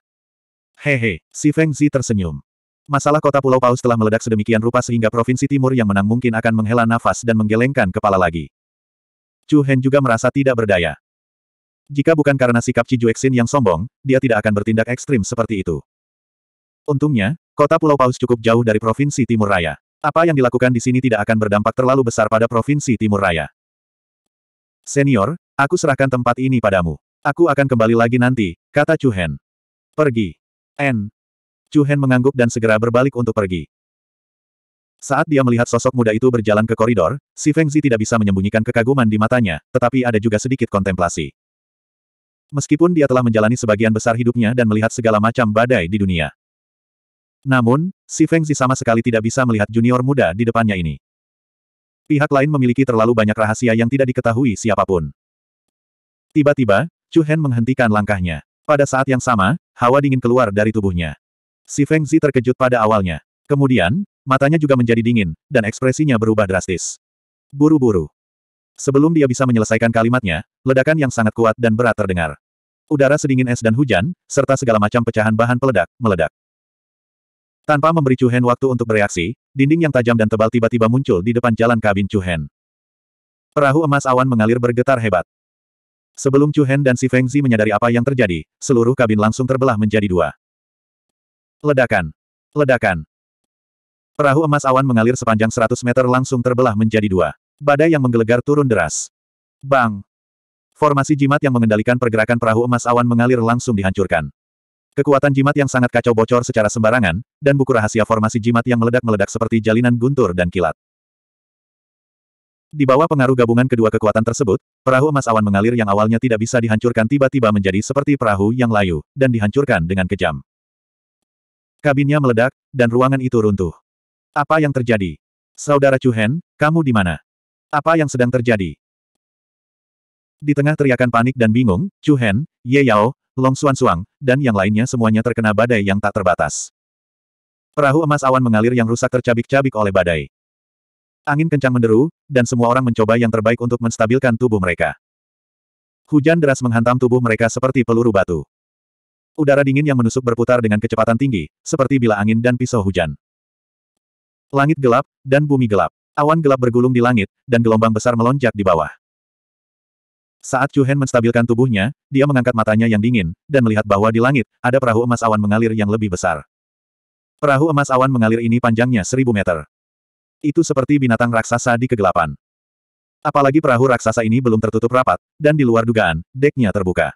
Hehe, si Feng Zi tersenyum. Masalah kota Pulau Paus telah meledak sedemikian rupa sehingga Provinsi Timur yang menang mungkin akan menghela nafas dan menggelengkan kepala lagi. Chu Hen juga merasa tidak berdaya. Jika bukan karena sikap Ci Juexin yang sombong, dia tidak akan bertindak ekstrim seperti itu. Untungnya, kota Pulau Paus cukup jauh dari Provinsi Timur Raya. Apa yang dilakukan di sini tidak akan berdampak terlalu besar pada Provinsi Timur Raya. Senior, aku serahkan tempat ini padamu. Aku akan kembali lagi nanti, kata Chu Hen. Pergi. N. Chu Hen mengangguk dan segera berbalik untuk pergi. Saat dia melihat sosok muda itu berjalan ke koridor, si Fengzi tidak bisa menyembunyikan kekaguman di matanya, tetapi ada juga sedikit kontemplasi. Meskipun dia telah menjalani sebagian besar hidupnya dan melihat segala macam badai di dunia. Namun, si Fengzi sama sekali tidak bisa melihat junior muda di depannya ini. Pihak lain memiliki terlalu banyak rahasia yang tidak diketahui siapapun. Tiba-tiba, Chu Hen menghentikan langkahnya. Pada saat yang sama, hawa dingin keluar dari tubuhnya. Si Feng Zi terkejut pada awalnya. Kemudian, matanya juga menjadi dingin, dan ekspresinya berubah drastis. Buru-buru. Sebelum dia bisa menyelesaikan kalimatnya, ledakan yang sangat kuat dan berat terdengar. Udara sedingin es dan hujan, serta segala macam pecahan bahan peledak, meledak. Tanpa memberi Chu Hen waktu untuk bereaksi, dinding yang tajam dan tebal tiba-tiba muncul di depan jalan kabin Chu Hen. Perahu emas awan mengalir bergetar hebat. Sebelum Chu Hen dan Si Feng Zi menyadari apa yang terjadi, seluruh kabin langsung terbelah menjadi dua. Ledakan. Ledakan. Perahu emas awan mengalir sepanjang 100 meter langsung terbelah menjadi dua. Badai yang menggelegar turun deras. Bang! Formasi jimat yang mengendalikan pergerakan perahu emas awan mengalir langsung dihancurkan. Kekuatan jimat yang sangat kacau bocor secara sembarangan, dan buku rahasia formasi jimat yang meledak-meledak seperti jalinan guntur dan kilat. Di bawah pengaruh gabungan kedua kekuatan tersebut, perahu emas awan mengalir yang awalnya tidak bisa dihancurkan tiba-tiba menjadi seperti perahu yang layu, dan dihancurkan dengan kejam. Kabinnya meledak, dan ruangan itu runtuh. Apa yang terjadi? Saudara Chuhen, kamu di mana? Apa yang sedang terjadi? Di tengah teriakan panik dan bingung, Chuhen, Ye Yao, Long Xuan Suang, dan yang lainnya semuanya terkena badai yang tak terbatas. Perahu emas awan mengalir yang rusak tercabik-cabik oleh badai. Angin kencang menderu, dan semua orang mencoba yang terbaik untuk menstabilkan tubuh mereka. Hujan deras menghantam tubuh mereka seperti peluru batu. Udara dingin yang menusuk berputar dengan kecepatan tinggi, seperti bila angin dan pisau hujan. Langit gelap, dan bumi gelap. Awan gelap bergulung di langit, dan gelombang besar melonjak di bawah. Saat Chu Hen menstabilkan tubuhnya, dia mengangkat matanya yang dingin, dan melihat bahwa di langit, ada perahu emas awan mengalir yang lebih besar. Perahu emas awan mengalir ini panjangnya seribu meter. Itu seperti binatang raksasa di kegelapan. Apalagi perahu raksasa ini belum tertutup rapat, dan di luar dugaan, deknya terbuka.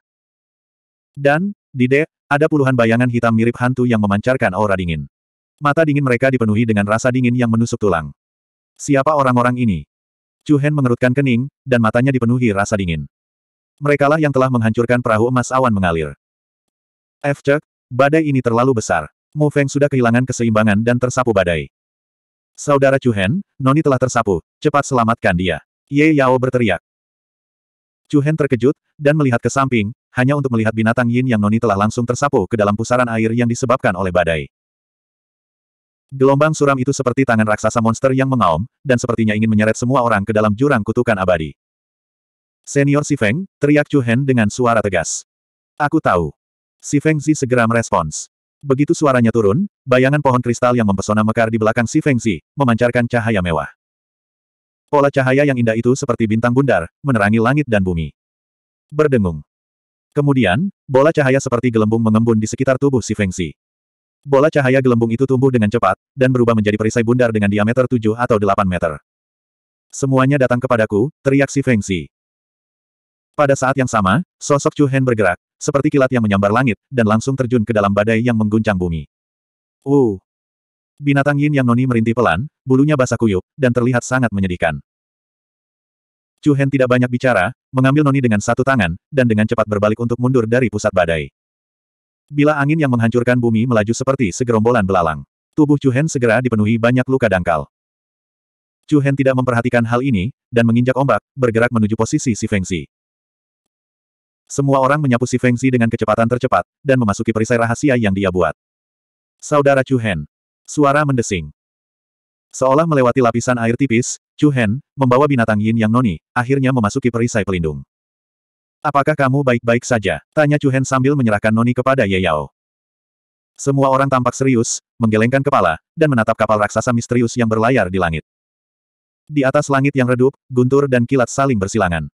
Dan, di dek, ada puluhan bayangan hitam mirip hantu yang memancarkan aura dingin. Mata dingin mereka dipenuhi dengan rasa dingin yang menusuk tulang. Siapa orang-orang ini? Chu Hen mengerutkan kening, dan matanya dipenuhi rasa dingin. Merekalah yang telah menghancurkan perahu emas awan mengalir. F. badai ini terlalu besar. Mu Feng sudah kehilangan keseimbangan dan tersapu badai. Saudara Chu Hen, Noni telah tersapu, cepat selamatkan dia. Ye Yao berteriak. Chu Hen terkejut, dan melihat ke samping, hanya untuk melihat binatang yin yang noni telah langsung tersapu ke dalam pusaran air yang disebabkan oleh badai. Gelombang suram itu seperti tangan raksasa monster yang mengaum, dan sepertinya ingin menyeret semua orang ke dalam jurang kutukan abadi. Senior Si Feng, teriak Chu Hen dengan suara tegas. Aku tahu. Si Feng Zi segera merespons. Begitu suaranya turun, bayangan pohon kristal yang mempesona mekar di belakang Si Feng Zi, memancarkan cahaya mewah. Pola cahaya yang indah itu seperti bintang bundar, menerangi langit dan bumi. Berdengung. Kemudian, bola cahaya seperti gelembung mengembun di sekitar tubuh si Fengsi. Bola cahaya gelembung itu tumbuh dengan cepat, dan berubah menjadi perisai bundar dengan diameter 7 atau 8 meter. Semuanya datang kepadaku, teriak si Fengsi. Pada saat yang sama, sosok Chu Hen bergerak, seperti kilat yang menyambar langit, dan langsung terjun ke dalam badai yang mengguncang bumi. Uh, Binatang yin yang noni merintih pelan, bulunya basah kuyup, dan terlihat sangat menyedihkan. Chu Hen tidak banyak bicara, mengambil noni dengan satu tangan, dan dengan cepat berbalik untuk mundur dari pusat badai. Bila angin yang menghancurkan bumi melaju seperti segerombolan belalang, tubuh Chu Hen segera dipenuhi banyak luka dangkal. Chu Hen tidak memperhatikan hal ini, dan menginjak ombak, bergerak menuju posisi Si Zi. Semua orang menyapu Si Zi dengan kecepatan tercepat, dan memasuki perisai rahasia yang dia buat. Saudara Chu Hen, Suara mendesing. Seolah melewati lapisan air tipis, Chu Hen, membawa binatang yin yang noni, akhirnya memasuki perisai pelindung. Apakah kamu baik-baik saja? Tanya Chu Hen sambil menyerahkan noni kepada Ye Yao. Semua orang tampak serius, menggelengkan kepala, dan menatap kapal raksasa misterius yang berlayar di langit. Di atas langit yang redup, guntur dan kilat saling bersilangan.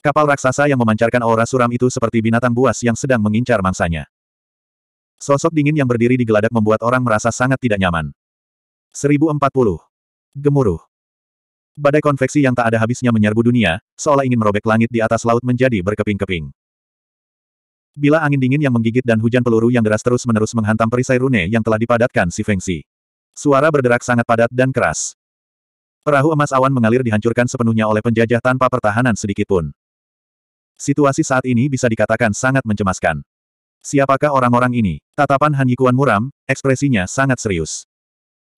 Kapal raksasa yang memancarkan aura suram itu seperti binatang buas yang sedang mengincar mangsanya. Sosok dingin yang berdiri di geladak membuat orang merasa sangat tidak nyaman. 1040. Gemuruh. Badai konveksi yang tak ada habisnya menyerbu dunia, seolah ingin merobek langit di atas laut menjadi berkeping-keping. Bila angin dingin yang menggigit dan hujan peluru yang deras terus-menerus menghantam perisai rune yang telah dipadatkan si Fengsi. Suara berderak sangat padat dan keras. Perahu emas awan mengalir dihancurkan sepenuhnya oleh penjajah tanpa pertahanan sedikitpun. Situasi saat ini bisa dikatakan sangat mencemaskan. Siapakah orang-orang ini? Tatapan Han Yikuan muram, ekspresinya sangat serius.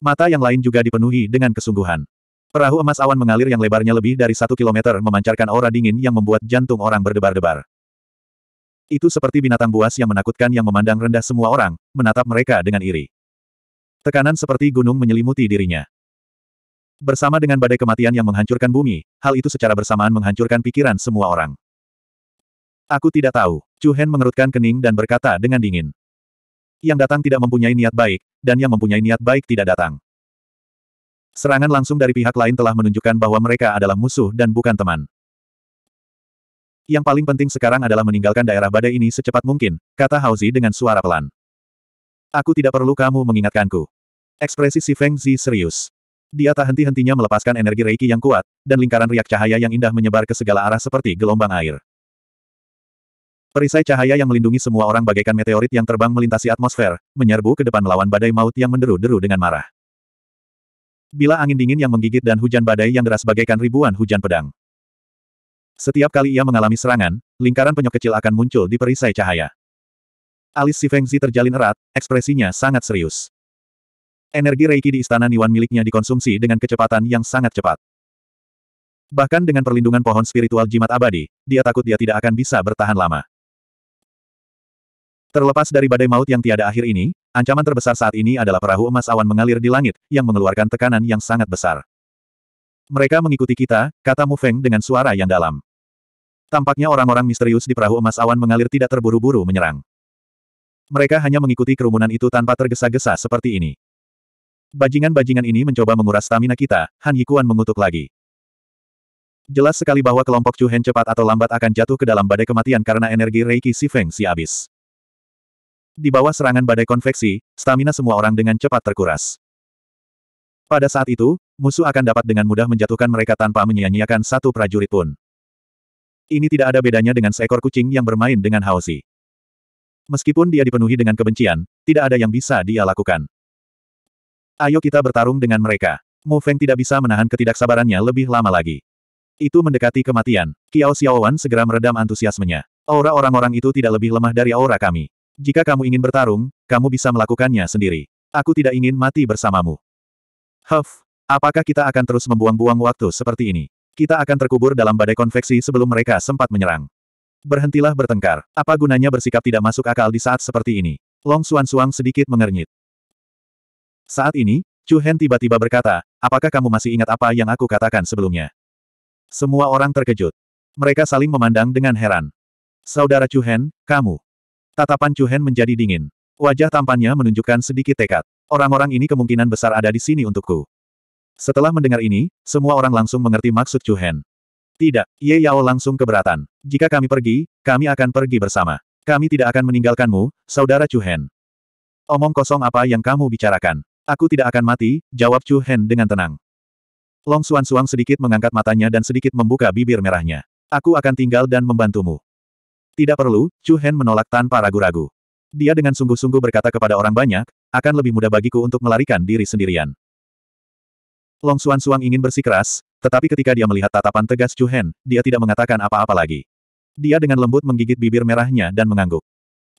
Mata yang lain juga dipenuhi dengan kesungguhan. Perahu emas awan mengalir yang lebarnya lebih dari satu kilometer memancarkan aura dingin yang membuat jantung orang berdebar-debar. Itu seperti binatang buas yang menakutkan yang memandang rendah semua orang, menatap mereka dengan iri. Tekanan seperti gunung menyelimuti dirinya. Bersama dengan badai kematian yang menghancurkan bumi, hal itu secara bersamaan menghancurkan pikiran semua orang. Aku tidak tahu. Chu Hen mengerutkan kening dan berkata dengan dingin. Yang datang tidak mempunyai niat baik, dan yang mempunyai niat baik tidak datang. Serangan langsung dari pihak lain telah menunjukkan bahwa mereka adalah musuh dan bukan teman. Yang paling penting sekarang adalah meninggalkan daerah badai ini secepat mungkin, kata Hauzi dengan suara pelan. Aku tidak perlu kamu mengingatkanku. Ekspresi si Feng Zi serius. Dia tak henti-hentinya melepaskan energi reiki yang kuat, dan lingkaran riak cahaya yang indah menyebar ke segala arah seperti gelombang air. Perisai cahaya yang melindungi semua orang bagaikan meteorit yang terbang melintasi atmosfer, menyerbu ke depan melawan badai maut yang menderu-deru dengan marah. Bila angin dingin yang menggigit dan hujan badai yang deras bagaikan ribuan hujan pedang. Setiap kali ia mengalami serangan, lingkaran penyok kecil akan muncul di perisai cahaya. Alis si Fengzi terjalin erat, ekspresinya sangat serius. Energi Reiki di istana Niwan miliknya dikonsumsi dengan kecepatan yang sangat cepat. Bahkan dengan perlindungan pohon spiritual jimat abadi, dia takut dia tidak akan bisa bertahan lama. Terlepas dari badai maut yang tiada akhir ini, ancaman terbesar saat ini adalah perahu emas awan mengalir di langit, yang mengeluarkan tekanan yang sangat besar. Mereka mengikuti kita, kata Mu Feng dengan suara yang dalam. Tampaknya orang-orang misterius di perahu emas awan mengalir tidak terburu-buru menyerang. Mereka hanya mengikuti kerumunan itu tanpa tergesa-gesa seperti ini. Bajingan-bajingan ini mencoba menguras stamina kita, Han Yikuan mengutuk lagi. Jelas sekali bahwa kelompok Chu Hen cepat atau lambat akan jatuh ke dalam badai kematian karena energi Reiki Si Feng si habis. Di bawah serangan badai konveksi, stamina semua orang dengan cepat terkuras. Pada saat itu, musuh akan dapat dengan mudah menjatuhkan mereka tanpa menyia-nyiakan satu prajurit pun. Ini tidak ada bedanya dengan seekor kucing yang bermain dengan Haosi. Meskipun dia dipenuhi dengan kebencian, tidak ada yang bisa dia lakukan. Ayo kita bertarung dengan mereka. Mu Feng tidak bisa menahan ketidaksabarannya lebih lama lagi. Itu mendekati kematian. Kiao Xiaowan segera meredam antusiasmenya. Aura orang-orang itu tidak lebih lemah dari aura kami. Jika kamu ingin bertarung, kamu bisa melakukannya sendiri. Aku tidak ingin mati bersamamu. Huff, apakah kita akan terus membuang-buang waktu seperti ini? Kita akan terkubur dalam badai konveksi sebelum mereka sempat menyerang. Berhentilah bertengkar. Apa gunanya bersikap tidak masuk akal di saat seperti ini? Long Suan Suang sedikit mengernyit. Saat ini, Chu Hen tiba-tiba berkata, apakah kamu masih ingat apa yang aku katakan sebelumnya? Semua orang terkejut. Mereka saling memandang dengan heran. Saudara Chu Hen, kamu. Tatapan Chu Hen menjadi dingin. Wajah tampannya menunjukkan sedikit tekad. Orang-orang ini kemungkinan besar ada di sini untukku. Setelah mendengar ini, semua orang langsung mengerti maksud Chu Hen. Tidak, Ye Yao langsung keberatan. Jika kami pergi, kami akan pergi bersama. Kami tidak akan meninggalkanmu, saudara Chu Hen. Omong kosong apa yang kamu bicarakan. Aku tidak akan mati, jawab Chu Hen dengan tenang. Long Suan Suang sedikit mengangkat matanya dan sedikit membuka bibir merahnya. Aku akan tinggal dan membantumu. Tidak perlu, Chu Hen menolak tanpa ragu-ragu. Dia dengan sungguh-sungguh berkata kepada orang banyak, akan lebih mudah bagiku untuk melarikan diri sendirian. Long Suan Suang ingin bersikeras, tetapi ketika dia melihat tatapan tegas Chu Hen, dia tidak mengatakan apa-apa lagi. Dia dengan lembut menggigit bibir merahnya dan mengangguk.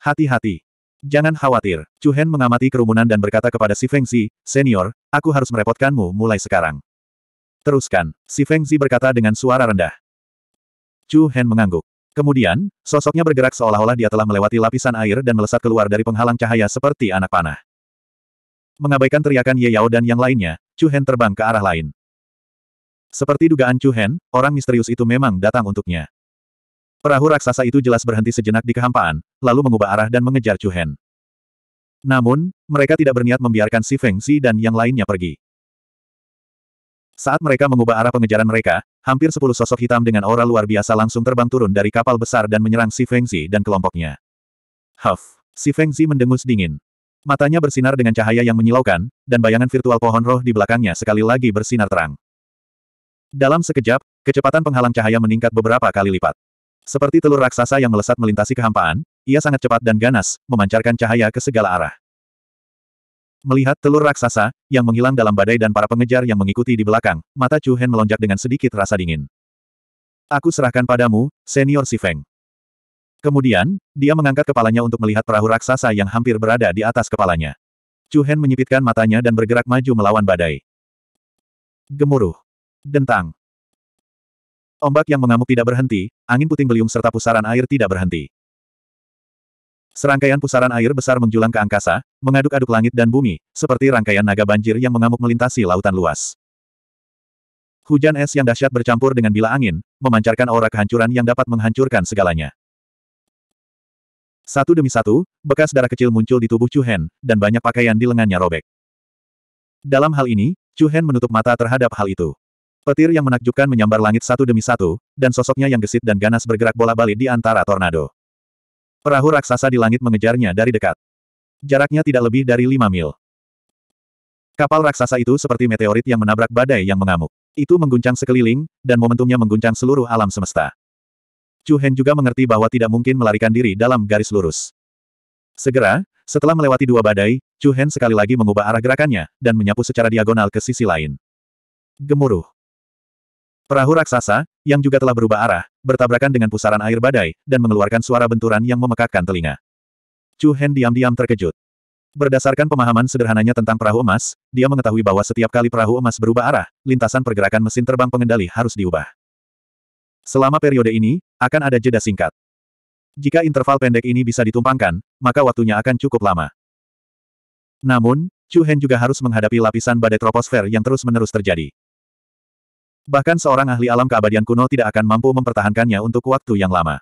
Hati-hati. Jangan khawatir. Chu Hen mengamati kerumunan dan berkata kepada Si Feng Zi, Senior, aku harus merepotkanmu mulai sekarang. Teruskan. Si Feng Zi berkata dengan suara rendah. Chu Hen mengangguk. Kemudian, sosoknya bergerak seolah-olah dia telah melewati lapisan air dan melesat keluar dari penghalang cahaya seperti anak panah. Mengabaikan teriakan Ye Yao dan yang lainnya, Chu Hen terbang ke arah lain. Seperti dugaan Chu Hen, orang misterius itu memang datang untuknya. Perahu raksasa itu jelas berhenti sejenak di kehampaan, lalu mengubah arah dan mengejar Chu Hen. Namun, mereka tidak berniat membiarkan si Feng Xi dan yang lainnya pergi. Saat mereka mengubah arah pengejaran mereka, hampir sepuluh sosok hitam dengan aura luar biasa langsung terbang turun dari kapal besar dan menyerang Si Fengzi dan kelompoknya. Huff! Si Fengzi mendengus dingin. Matanya bersinar dengan cahaya yang menyilaukan, dan bayangan virtual pohon roh di belakangnya sekali lagi bersinar terang. Dalam sekejap, kecepatan penghalang cahaya meningkat beberapa kali lipat. Seperti telur raksasa yang melesat melintasi kehampaan, ia sangat cepat dan ganas, memancarkan cahaya ke segala arah. Melihat telur raksasa, yang menghilang dalam badai dan para pengejar yang mengikuti di belakang, mata Chu Hen melonjak dengan sedikit rasa dingin. Aku serahkan padamu, senior Si Feng. Kemudian, dia mengangkat kepalanya untuk melihat perahu raksasa yang hampir berada di atas kepalanya. Chu Hen menyipitkan matanya dan bergerak maju melawan badai. Gemuruh. Dentang. Ombak yang mengamuk tidak berhenti, angin puting beliung serta pusaran air tidak berhenti. Serangkaian pusaran air besar menjulang ke angkasa, mengaduk-aduk langit dan bumi, seperti rangkaian naga banjir yang mengamuk melintasi lautan luas. Hujan es yang dahsyat bercampur dengan bila angin, memancarkan aura kehancuran yang dapat menghancurkan segalanya. Satu demi satu, bekas darah kecil muncul di tubuh Chu Hen, dan banyak pakaian di lengannya robek. Dalam hal ini, Chu Hen menutup mata terhadap hal itu. Petir yang menakjubkan menyambar langit satu demi satu, dan sosoknya yang gesit dan ganas bergerak bola-balik di antara tornado. Perahu raksasa di langit mengejarnya dari dekat. Jaraknya tidak lebih dari lima mil. Kapal raksasa itu seperti meteorit yang menabrak badai yang mengamuk. Itu mengguncang sekeliling, dan momentumnya mengguncang seluruh alam semesta. Chu Hen juga mengerti bahwa tidak mungkin melarikan diri dalam garis lurus. Segera, setelah melewati dua badai, Chu Hen sekali lagi mengubah arah gerakannya, dan menyapu secara diagonal ke sisi lain. Gemuruh. Perahu raksasa, yang juga telah berubah arah, bertabrakan dengan pusaran air badai, dan mengeluarkan suara benturan yang memekakkan telinga. Chu Hen diam-diam terkejut. Berdasarkan pemahaman sederhananya tentang perahu emas, dia mengetahui bahwa setiap kali perahu emas berubah arah, lintasan pergerakan mesin terbang pengendali harus diubah. Selama periode ini, akan ada jeda singkat. Jika interval pendek ini bisa ditumpangkan, maka waktunya akan cukup lama. Namun, Chu Hen juga harus menghadapi lapisan badai troposfer yang terus-menerus terjadi. Bahkan seorang ahli alam keabadian kuno tidak akan mampu mempertahankannya untuk waktu yang lama.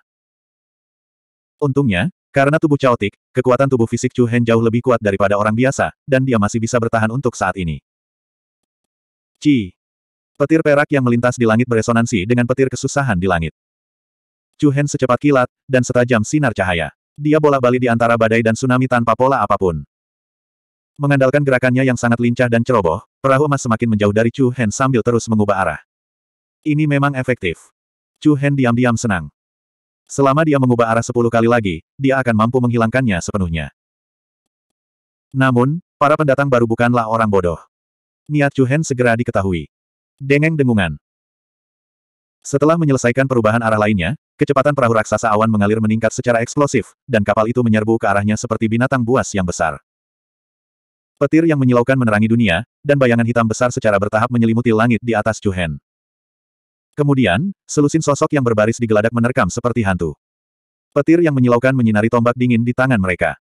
Untungnya, karena tubuh caotik, kekuatan tubuh fisik Chu Hen jauh lebih kuat daripada orang biasa, dan dia masih bisa bertahan untuk saat ini. Ci. Petir perak yang melintas di langit beresonansi dengan petir kesusahan di langit. Chu Hen secepat kilat, dan setajam sinar cahaya. Dia bolak-balik di antara badai dan tsunami tanpa pola apapun. Mengandalkan gerakannya yang sangat lincah dan ceroboh, perahu emas semakin menjauh dari Chu Hen sambil terus mengubah arah. Ini memang efektif. Chu Hen diam-diam senang. Selama dia mengubah arah sepuluh kali lagi, dia akan mampu menghilangkannya sepenuhnya. Namun, para pendatang baru bukanlah orang bodoh. Niat Chu Hen segera diketahui. Dengeng dengungan. Setelah menyelesaikan perubahan arah lainnya, kecepatan perahu raksasa awan mengalir meningkat secara eksplosif, dan kapal itu menyerbu ke arahnya seperti binatang buas yang besar. Petir yang menyilaukan menerangi dunia, dan bayangan hitam besar secara bertahap menyelimuti langit di atas Chu Hen. Kemudian, selusin sosok yang berbaris di geladak menerkam seperti hantu. Petir yang menyilaukan menyinari tombak dingin di tangan mereka.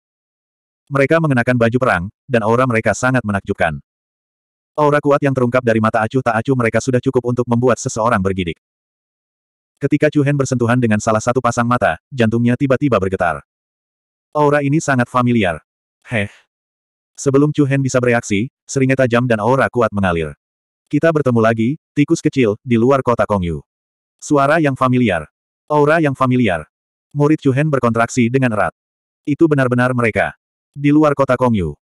Mereka mengenakan baju perang, dan aura mereka sangat menakjubkan. Aura kuat yang terungkap dari mata acuh tak acuh mereka sudah cukup untuk membuat seseorang bergidik. Ketika Hen bersentuhan dengan salah satu pasang mata, jantungnya tiba-tiba bergetar. Aura ini sangat familiar. Heh. Sebelum Hen bisa bereaksi, seringai tajam dan aura kuat mengalir. Kita bertemu lagi, tikus kecil, di luar kota Kongyu. Suara yang familiar. Aura yang familiar. Murid Chuhen berkontraksi dengan erat. Itu benar-benar mereka. Di luar kota Kongyu.